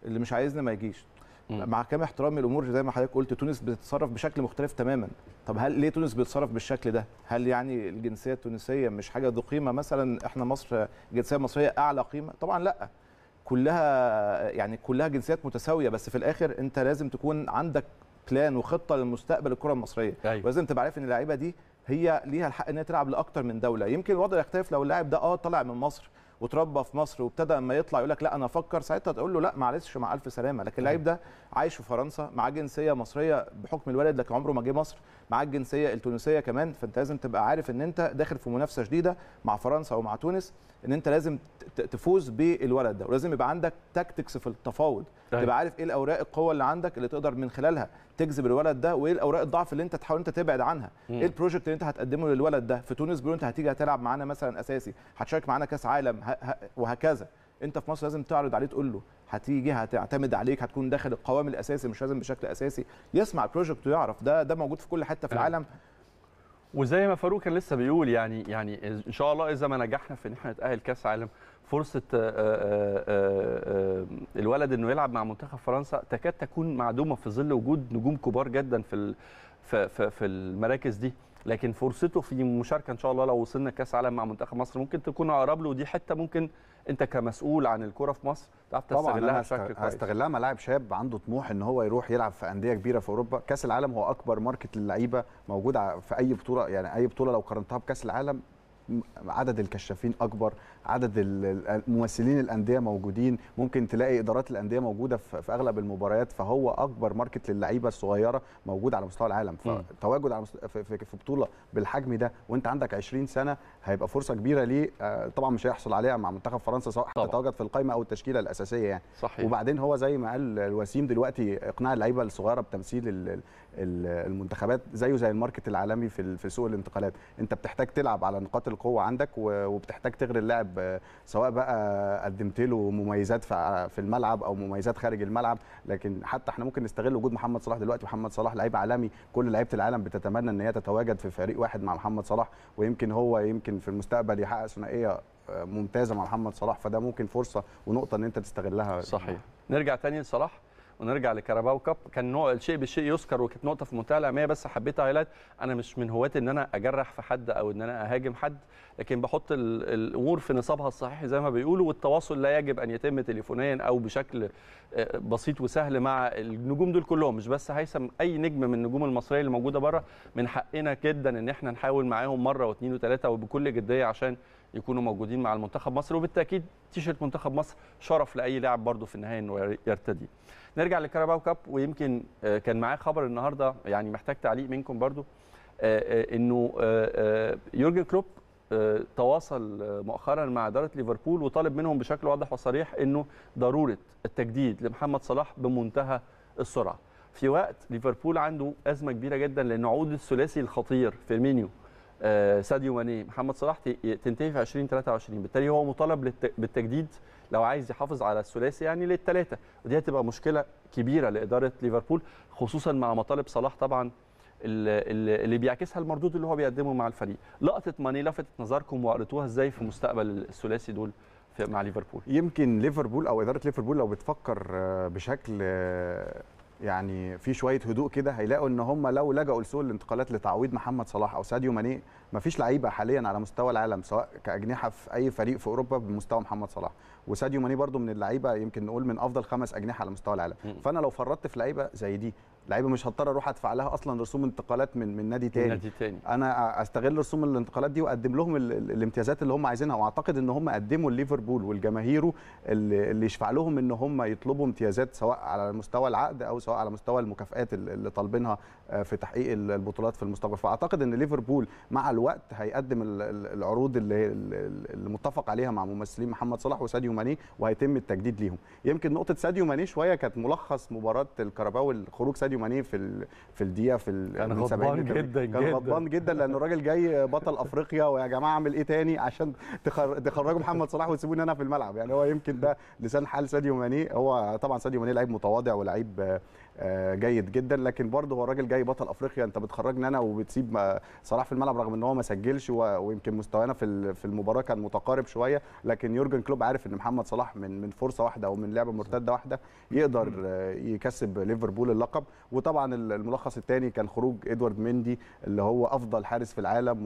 اللي مش عايزنا ما يجيش مع كامل احترامي الامور زي ما حضرتك قلت تونس بتتصرف بشكل مختلف تماما طب هل ليه تونس بتتصرف بالشكل ده هل يعني الجنسيه التونسيه مش حاجه ذو قيمه مثلا احنا مصر الجنسيه المصريه اعلى قيمه طبعا لا كلها يعني كلها جنسيات متساويه بس في الاخر انت لازم تكون عندك بلان وخطه لمستقبل الكره المصريه أيوة. ولازم تبقى عارف ان اللعيبه دي هي ليها الحق انها تلعب لاكثر من دوله يمكن الوضع يختلف لو اللاعب ده اه طالع من مصر وتربى في مصر وابتدى اما يطلع يقول لك لا انا افكر ساعتها تقول له لا معلش مع الف سلامه لكن اللعيب ده عايش في فرنسا معاه جنسيه مصريه بحكم الوالد لكن عمره ما جه مصر معاه الجنسيه التونسيه كمان فانت لازم تبقى عارف ان انت داخل في منافسه شديده مع فرنسا ومع تونس ان انت لازم تفوز بالولد ده ولازم يبقى عندك تاكتكس في التفاوض طيب. تبقى عارف ايه الاوراق القوه اللي عندك اللي تقدر من خلالها تجذب الولد ده وايه الاوراق الضعف اللي انت تحاول انت تبعد عنها مم. ايه البروجكت اللي انت هتقدمه للولد ده في تونس بيقولوا انت هتيجي هتلعب معانا مثلا اساسي هتشارك معانا كاس عالم وهكذا انت في مصر لازم تعرض عليه تقول له هتيجي هتعتمد عليك هتكون داخل القوام الاساسي مش لازم بشكل اساسي يسمع البروجكت ويعرف ده ده موجود في كل حته في العالم وزي ما فاروق كان لسه بيقول يعني يعني ان شاء الله اذا ما نجحنا في ان احنا نتاهل كاس عالم فرصه آه، آه، آه، الولد انه يلعب مع منتخب فرنسا تكاد تكون معدومه في ظل وجود نجوم كبار جدا في في المراكز دي لكن فرصته في مشاركه ان شاء الله لو وصلنا كاس عالم مع منتخب مصر ممكن تكون اقرب له ودي حته ممكن انت كمسؤول عن الكره في مصر تعرف تستغلها بشكل كويس هستغلها مع لاعب شاب عنده طموح ان هو يروح يلعب في انديه كبيره في اوروبا كاس العالم هو اكبر ماركت للعيبه موجود في اي بطوله يعني اي بطوله لو قارنتها بكاس العالم عدد الكشافين اكبر عدد الممثلين الانديه موجودين ممكن تلاقي ادارات الانديه موجوده في اغلب المباريات فهو اكبر ماركت للعيبه الصغيره موجود على مستوى العالم فالتواجد على في بطوله بالحجم ده وانت عندك 20 سنه هيبقى فرصه كبيره ليه آه، طبعا مش هيحصل عليها مع منتخب فرنسا سواء حتى تواجد في القائمه او التشكيله الاساسيه يعني صحيح. وبعدين هو زي ما قال الوسيم دلوقتي اقناع اللعيبه الصغيره بتمثيل المنتخبات زيه زي الماركت العالمي في سوق الانتقالات انت بتحتاج تلعب على نقاط القوه عندك وبتحتاج تغري اللاعب لاعب طيب، سواء بقى قدمت له مميزات في الملعب او مميزات خارج الملعب لكن حتى احنا ممكن نستغل وجود محمد صلاح دلوقتي محمد صلاح لعيب عالمي كل لعيبه العالم بتتمنى ان هي تتواجد في فريق واحد مع محمد صلاح ويمكن هو يمكن في المستقبل يحقق ثنائيه آه، ممتازه مع محمد صلاح فده ممكن فرصه ونقطه ان انت تستغلها صحيح نرجع تاني لصلاح ونرجع لكاراباو كاب كان نوع الشيء بالشيء يذكر وكانت نقطه في منتهى الاهميه بس حبيت هايلايت انا مش من هواة ان انا اجرح في حد او ان انا اهاجم حد لكن بحط الامور في نصابها الصحيح زي ما بيقولوا والتواصل لا يجب ان يتم تليفونيا او بشكل آه، بسيط وسهل مع النجوم دول كلهم مش بس هيثم اي نجم من النجوم المصريه اللي موجوده بره من حقنا جدا ان احنا نحاول معاهم مره واثنين وثلاثه وبكل جديه عشان يكونوا موجودين مع المنتخب مصر وبالتاكيد تيشيرت منتخب مصر شرف لاي لاعب برضه في النهايه انه يرتديه نرجع للكاراباو كاب ويمكن آه، كان معاه خبر النهارده يعني محتاج تعليق منكم برضو آه، آه، انه يورجن كلوب تواصل مؤخرا مع اداره ليفربول وطالب منهم بشكل واضح وصريح انه ضروره التجديد لمحمد صلاح بمنتهى السرعه في وقت ليفربول عنده ازمه كبيره جدا لان عود الثلاثي الخطير فيرمينيو ساديو ماني محمد صلاح تنتهي في 2023 بالتالي هو مطالب بالتجديد لو عايز يحافظ على الثلاثي يعني للثلاثه ودي هتبقى مشكله كبيره لاداره ليفربول خصوصا مع مطالب صلاح طبعا اللي بيعكسها المردود اللي هو بيقدمه مع الفريق لقطه ماني لفتت نظركم وقريتوها ازاي في مستقبل الثلاثي دول مع ليفربول يمكن ليفربول او اداره ليفربول لو بتفكر آه، بشكل آه، يعني في شويه هدوء كده هيلاقوا ان هم لو لجأوا لسوق الانتقالات لتعويض محمد صلاح او ساديو ماني مفيش لعيبه حاليا على مستوى العالم سواء كاجنحه في اي فريق في اوروبا بمستوى محمد صلاح وساديو ماني برضو من اللعيبه يمكن نقول من افضل خمس اجنحه على مستوى العالم فانا لو فرطت في لعيبه زي دي لعيبه مش هضطر اروح ادفع لها اصلا رسوم انتقالات من من نادي تاني, نادي تاني. انا استغل رسوم الانتقالات دي واقدم لهم ال ال الامتيازات اللي هم عايزينها واعتقد ان هم قدموا ليفربول ولجماهيره اللي, اللي يشفع لهم ان هم يطلبوا امتيازات سواء على مستوى العقد او سواء على مستوى المكافئات اللي طالبينها آه، في تحقيق البطولات في المستقبل فاعتقد ان ليفربول مع الوقت هيقدم العروض اللي المتفق عليها مع ممثلين محمد صلاح وساديو ماني وهيتم التجديد ليهم يمكن نقطه ساديو ماني شويه كانت ملخص مباراه الكاراباو الخروج ساديو ساديو ماني في ال... في الدقيقه في كان غضبان جدا جدا كان غضبان جدا لان الراجل جاي بطل افريقيا ويا جماعه اعمل ايه تاني عشان تخرجوا محمد صلاح وتسيبوني انا في الملعب يعني هو يمكن ده لسان حال ساديو ماني هو طبعا ساديو ماني لعيب متواضع ولعيب آه، جيد جدا لكن برضه هو الراجل جاي بطل افريقيا انت بتخرجني انا وبتسيب صلاح في الملعب رغم ان هو ما سجلش ويمكن مستوانا في في المباراه كان متقارب شويه لكن يورجن كلوب عارف ان محمد صلاح من من فرصه واحده او من لعبه مرتده واحده يقدر آه، يكسب ليفربول اللقب وطبعا الملخص الثاني كان خروج ادوارد مندي اللي هو افضل حارس في العالم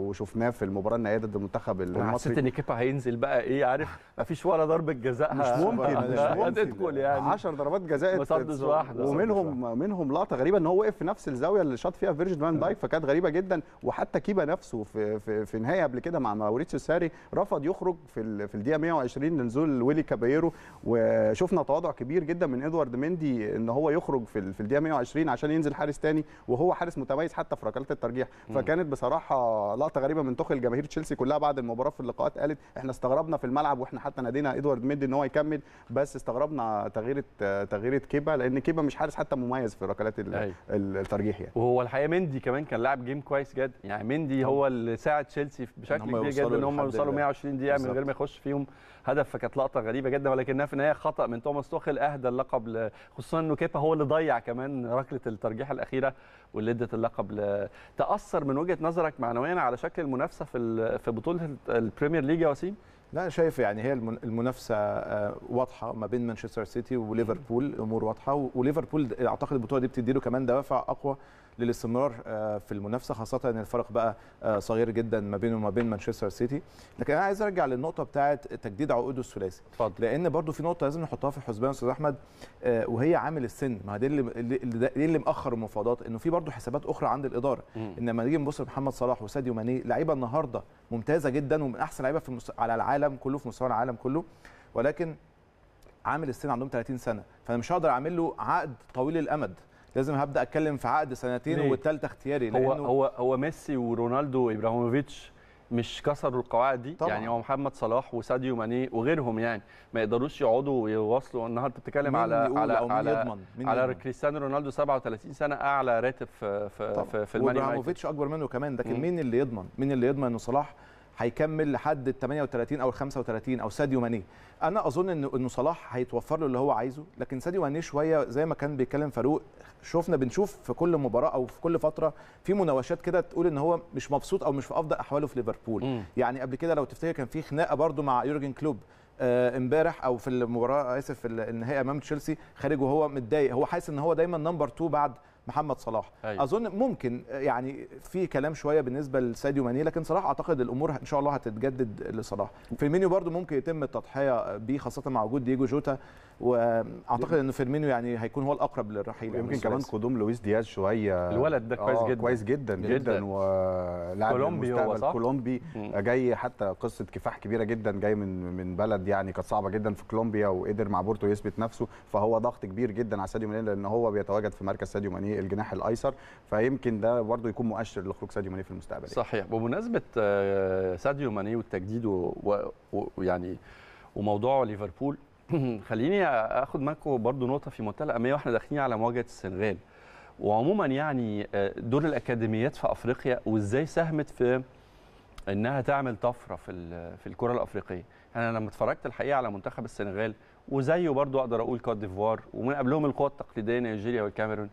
وشفناه في المباراه النهائيه ضد المنتخب المصري حسيت ان كيبا هينزل بقى ايه عارف مفيش ولا ضربه جزاء مش ممكن مش ممكن يعني 10 ضربات جزاء ما ومنهم منهم لقطه غريبه ان هو وقف في نفس الزاويه اللي شاط فيها فيرجن فان دايك آه. فكانت غريبه جدا وحتى كيبا نفسه في في, في نهايه قبل كده مع ماوريتسيو ساري رفض يخرج في في الدقيقه 120 لنزول ويلي كابيرو وشفنا تواضع كبير جدا من ادوارد مندي ان هو يخرج في في الدقيقه 120 عشان ينزل حارس تاني وهو حارس متميز حتى في ركلات الترجيح فكانت بصراحه لقطه غريبه من توخيل جماهير تشيلسي كلها بعد المباراه في اللقاءات قالت احنا استغربنا في الملعب واحنا حتى نادينا ادوارد مندي ان هو يكمل بس استغربنا تغييره تغييره كيبا لان كيبا مش حارس حتى مميز في ركلات أيوه. الترجيح يعني وهو الحقيقه مندي كمان كان لاعب جيم كويس جدا يعني مندي هو اللي ساعد تشيلسي بشكل كبير جدا ان هم يوصلوا 120 دقيقه من غير ما يخش فيهم هدف فكانت لقطه غريبه جدا ولكنها في النهايه خطا من توماس توخيل اهدى اللقب خصوصا انه كيبا هو اللي ضيع كمان ركله الترجيح الاخيره واللي ادت اللقب ل... تاثر من وجهه نظرك معنويا على شكل المنافسه في في بطوله البريمير ليج يا وسيم؟ لا شايف يعني هي المنافسه آه، واضحه ما بين مانشستر سيتي وليفربول امور واضحه وليفربول اعتقد البطوله دي بتدي له كمان دوافع اقوى للاستمرار آه، في المنافسه خاصه ان الفرق بقى آه، صغير جدا ما بينه وما بين مانشستر سيتي لكن انا عايز ارجع للنقطه بتاعه تجديد عقوده الثلاثي لان برضو في نقطه لازم نحطها في الحسبان استاذ احمد آه، وهي عامل السن ما ده اللي اللي مأخر المفاوضات انه في برضو حسابات اخرى عند الاداره انما نيجي نبص لمحمد صلاح وساديو ماني لعيبه النهارده ممتازه جدا ومن احسن لعيبه في المس... على العالم كله في مستوى العالم كله ولكن عامل السن عندهم 30 سنه فانا مش هقدر اعمل له عقد طويل الامد لازم هبدا اتكلم في عقد سنتين والثالثه اختياري هو هو هو ميسي ورونالدو ابراهيموفيتش مش كسروا القواعد دي طبعا. يعني هو محمد صلاح وساديو ماني وغيرهم يعني ما يقدروش يقعدوا ويواصلوا النهارده بتتكلم على على على على كريستيانو رونالدو 37 سنه اعلى راتب في في, طبعا. في الماني وابراهيموفيتش اكبر منه كمان لكن مين اللي يضمن مين اللي يضمن ان صلاح هيكمل لحد ال 38 او ال 35 او ساديو ماني انا اظن ان انه صلاح هيتوفر له اللي هو عايزه لكن ساديو ماني شويه زي ما كان بيتكلم فاروق شفنا بنشوف في كل مباراه او في كل فتره في مناوشات كده تقول ان هو مش مبسوط او مش في افضل احواله في ليفربول يعني قبل كده لو تفتكر كان في خناقه برده مع يورجن كلوب آه، امبارح او في المباراه اسف النهائي امام تشيلسي خارج وهو متضايق هو حاسس ان هو دايما نمبر 2 بعد محمد صلاح أيوة. اظن ممكن آه، يعني في كلام شويه بالنسبه لساديو ماني لكن صلاح اعتقد الامور ان شاء الله هتتجدد لصلاح فيرمينيو برده ممكن يتم التضحيه بيه خاصه مع وجود دييجو جوتا واعتقد ان فيرمينيو يعني هيكون هو الاقرب للرحيل يعني يمكن كمان قدوم لويس دياز شويه الولد ده كويس آه، جدا كويس جدا جدا, جدا. ولاعب كولومبي هو صح؟ كولومبي آه، جاي حتى قصه كفاح كبيره جدا جاي من من بلد يعني كانت صعبه جدا في كولومبيا وقدر مع بورتو يثبت نفسه فهو ضغط كبير جدا على ساديو ماني لان هو بيتواجد في مركز ساديو ماني الجناح الايسر فيمكن ده برضه يكون مؤشر لخروج ساديو ماني في المستقبل صحيح بمناسبه آه، ساديو ماني والتجديد ويعني وموضوع ليفربول خليني اخد معاكم برضه نقطه في منتهى الاهميه واحنا داخلين على مواجهه السنغال وعموما يعني آه، دور الاكاديميات في افريقيا وازاي ساهمت في انها تعمل طفره في في الكره الافريقيه يعني انا لما اتفرجت الحقيقه على منتخب السنغال وزيه برضو اقدر اقول كوت ديفوار ومن قبلهم القوى التقليديه نيجيريا والكاميرون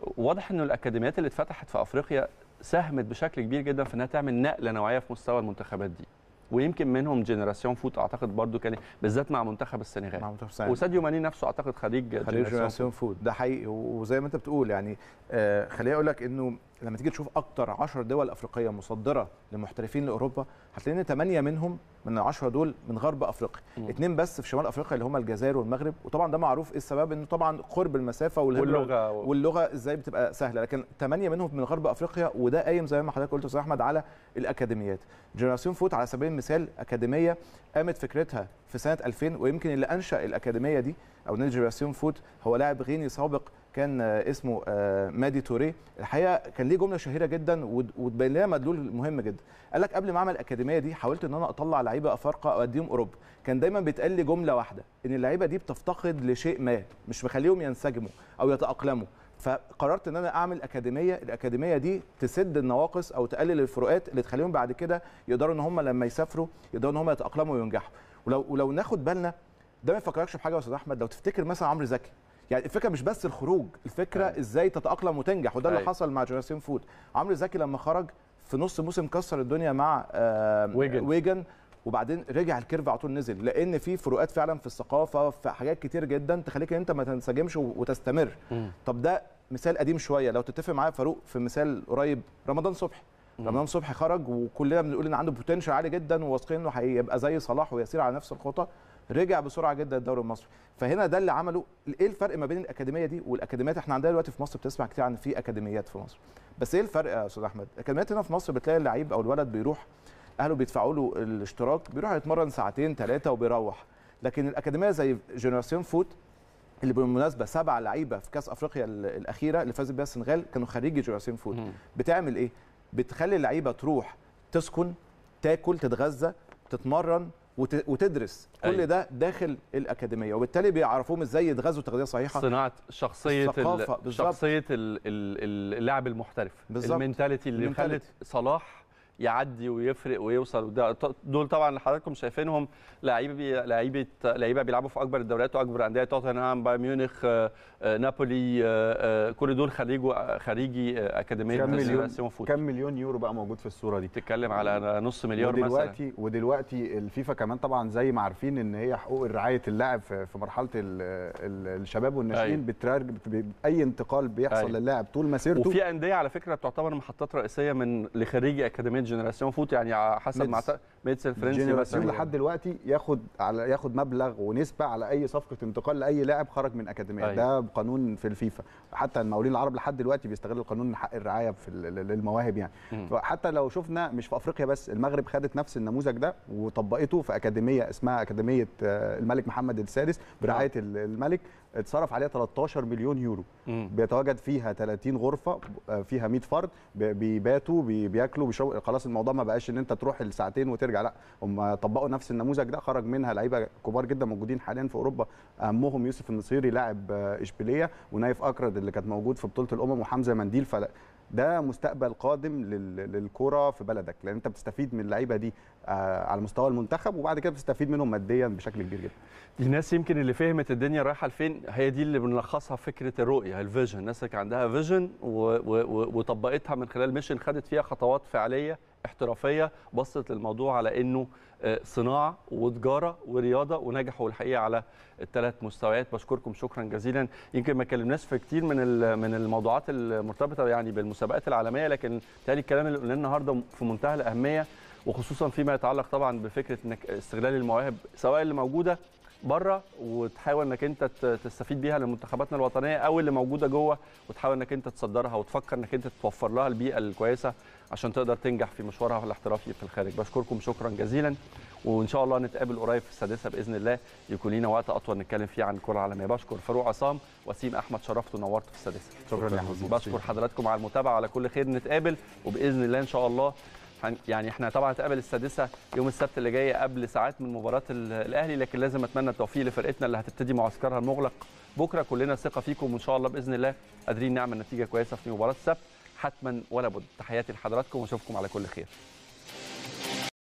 واضح انه الاكاديميات اللي اتفتحت في افريقيا ساهمت بشكل كبير جدا في انها تعمل نقله نوعيه في مستوى المنتخبات دي ويمكن منهم جينيراسيون فوت اعتقد برضو كان بالذات مع منتخب السنغال مع منتخب السنغال وساديو ماني نفسه اعتقد خريج خريج جينيراسيون فوت ده حقيقي وزي ما انت بتقول يعني آه، خليني اقول لك انه لما تيجي تشوف اكتر 10 دول افريقيه مصدره لمحترفين لاوروبا هتلاقي ان 8 منهم من ال 10 دول من غرب افريقيا، اثنين بس في شمال افريقيا اللي هم الجزائر والمغرب وطبعا ده معروف ايه السبب انه طبعا قرب المسافه واللغه واللغه ازاي بتبقى سهله لكن 8 منهم من غرب افريقيا وده قايم زي ما حضرتك قلت يا احمد على الاكاديميات. جنراسيون فوت على سبيل المثال اكاديميه قامت فكرتها في سنه 2000 ويمكن اللي انشا الاكاديميه دي او نادي جنراسيون فوت هو لاعب غيني سابق كان آه، اسمه آه، مادي توريه الحقيقه كان ليه جمله شهيره جدا وتبين لها مدلول مهم جدا قال لك قبل ما اعمل الاكاديميه دي حاولت ان انا اطلع لعيبه افارقه اوديهم اوروبا كان دايما بيتقال لي جمله واحده ان اللعيبه دي بتفتقد لشيء ما مش مخليهم ينسجموا او يتاقلموا فقررت ان انا اعمل اكاديميه الاكاديميه دي تسد النواقص او تقلل الفروقات اللي تخليهم بعد كده يقدروا ان هم لما يسافروا يقدروا ان هم يتاقلموا وينجحوا ولو ولو ناخد بالنا ده ما يفكركش بحاجه يا استاذ احمد لو تفتكر مثلا عمرو زكي يعني الفكره مش بس الخروج الفكره أيوة. ازاي تتاقلم وتنجح وده أيوة. اللي حصل مع جوناثان فود عمرو زكي لما خرج في نص موسم كسر الدنيا مع ويجن, ويجن وبعدين رجع الكيرف على طول نزل لان في فروقات فعلا في الثقافه في حاجات كتير جدا تخليك انت ما تنسجمش وتستمر م. طب ده مثال قديم شويه لو تتفق معايا فاروق في مثال قريب رمضان صبحي رمضان صبحي خرج وكلنا بنقول ان عنده بوتنشال عالي جدا وواثقين انه هيبقى زي صلاح ويسير على نفس الخطى رجع بسرعه جدا الدوري المصري فهنا ده اللي عمله ايه الفرق ما بين الاكاديميه دي والاكاديميات احنا عندنا دلوقتي في مصر بتسمع كتير عن في اكاديميات في مصر بس ايه الفرق يا استاذ احمد الاكاديميات هنا في مصر بتلاقي اللعيب او الولد بيروح اهله بيدفعوا له الاشتراك بيروح يتمرن ساعتين ثلاثه وبيروح لكن الاكاديميه زي جنراسيون فوت اللي بالمناسبه سبع لعيبه في كاس افريقيا الاخيره اللي فازت بيها السنغال كانوا خريجي جراسيم فود بتعمل ايه بتخلي اللعيبه تروح تسكن تاكل تتغذى تتمرن وتدرس كل أيه. ده داخل الاكاديميه وبالتالي بيعرفوهم ازاي يتغذوا تغذيه صحيحه صناعه شخصيه الثقافه شخصيه اللاعب المحترف بالظبط المنتاليتي اللي خلت صلاح يعدي ويفرق ويوصل وده دول طبعا حضراتكم شايفينهم لعيبه لعيبه لعيبه بيلعبوا في اكبر الدوريات واكبر انديه توتنهام بايرن ميونخ آه، آه، نابولي آه، كل دول خريج خريجي اكاديميه كم مليون كم مليون يورو بقى موجود في الصوره دي بتتكلم على نص مليار ودلوقتي مثلا ودلوقتي الفيفا كمان طبعا زي ما عارفين ان هي حقوق رعايه اللاعب في مرحله الشباب والناشئين أيوة. بترج اي انتقال بيحصل أيوة. للاعب طول مسيرته وفي انديه على فكره بتعتبر محطات رئيسيه من لخريجي اكاديميه جينيراسيون فوت يعني حسب مع ميدس الفرنسي جينيراسيون لحد يعني. دلوقتي ياخد على ياخد مبلغ ونسبه على اي صفقه انتقال لاي لاعب خرج من اكاديميه أيوة. ده قانون في الفيفا حتى المقاولين العرب لحد دلوقتي بيستغل القانون حق الرعايه في للمواهب يعني م. فحتى لو شفنا مش في افريقيا بس المغرب خدت نفس النموذج ده وطبقته في اكاديميه اسمها اكاديميه آه، الملك محمد السادس برعايه نعم. الملك اتصرف عليها 13 مليون يورو مم. بيتواجد فيها 30 غرفه فيها 100 فرد بيباتوا بياكلوا بيشربوا خلاص الموضوع ما بقاش ان انت تروح لساعتين وترجع لا هم طبقوا نفس النموذج ده خرج منها لعيبه كبار جدا موجودين حاليا في اوروبا اهمهم يوسف النصيري لاعب اشبيليه ونايف اكرد اللي كانت موجود في بطوله الامم وحمزه منديل ده مستقبل قادم للكره في بلدك لان انت بتستفيد من اللعيبه دي آه، على مستوى المنتخب وبعد كده بتستفيد منهم ماديا بشكل كبير جدا الناس يمكن اللي فهمت الدنيا رايحه لفين هي دي اللي بنلخصها فكره الرؤيه الفيجن الناس اللي عندها فيجن وطبقتها من خلال ميشن خدت فيها خطوات فعليه احترافيه بصت للموضوع على انه صناعه وتجاره ورياضه ونجحوا الحقيقه على الثلاث مستويات بشكركم شكرا جزيلا يمكن ما اتكلمناش في كتير من من الموضوعات المرتبطه يعني بالمسابقات العالميه لكن تالي الكلام اللي قلناه النهارده في منتهى الاهميه وخصوصا فيما يتعلق طبعا بفكره انك استغلال المواهب سواء اللي موجوده بره وتحاول انك انت تستفيد بيها لمنتخباتنا الوطنيه او اللي موجوده جوه وتحاول انك انت تصدرها وتفكر انك انت توفر لها البيئه الكويسه عشان تقدر تنجح في مشوارها الاحترافي في الخارج بشكركم شكرا جزيلا وان شاء الله نتقابل قريب في السادسه باذن الله يكون لنا وقت اطول نتكلم فيه عن الكره العالميه بشكر فاروق عصام وسيم احمد شرفت ونورت في السادسه شكرا يا حبيبي بشكر حضراتكم على المتابعه على كل خير نتقابل وباذن الله ان شاء الله يعني احنا طبعا هنتقابل السادسه يوم السبت اللي جاي قبل ساعات من مباراه الاهلي لكن لازم اتمنى التوفيق لفرقتنا اللي هتبتدي معسكرها المغلق بكره كلنا ثقه فيكم وان شاء الله باذن الله قادرين نعمل نتيجه كويسه في مباراه السبت حتما ولا بد تحياتي لحضراتكم واشوفكم على كل خير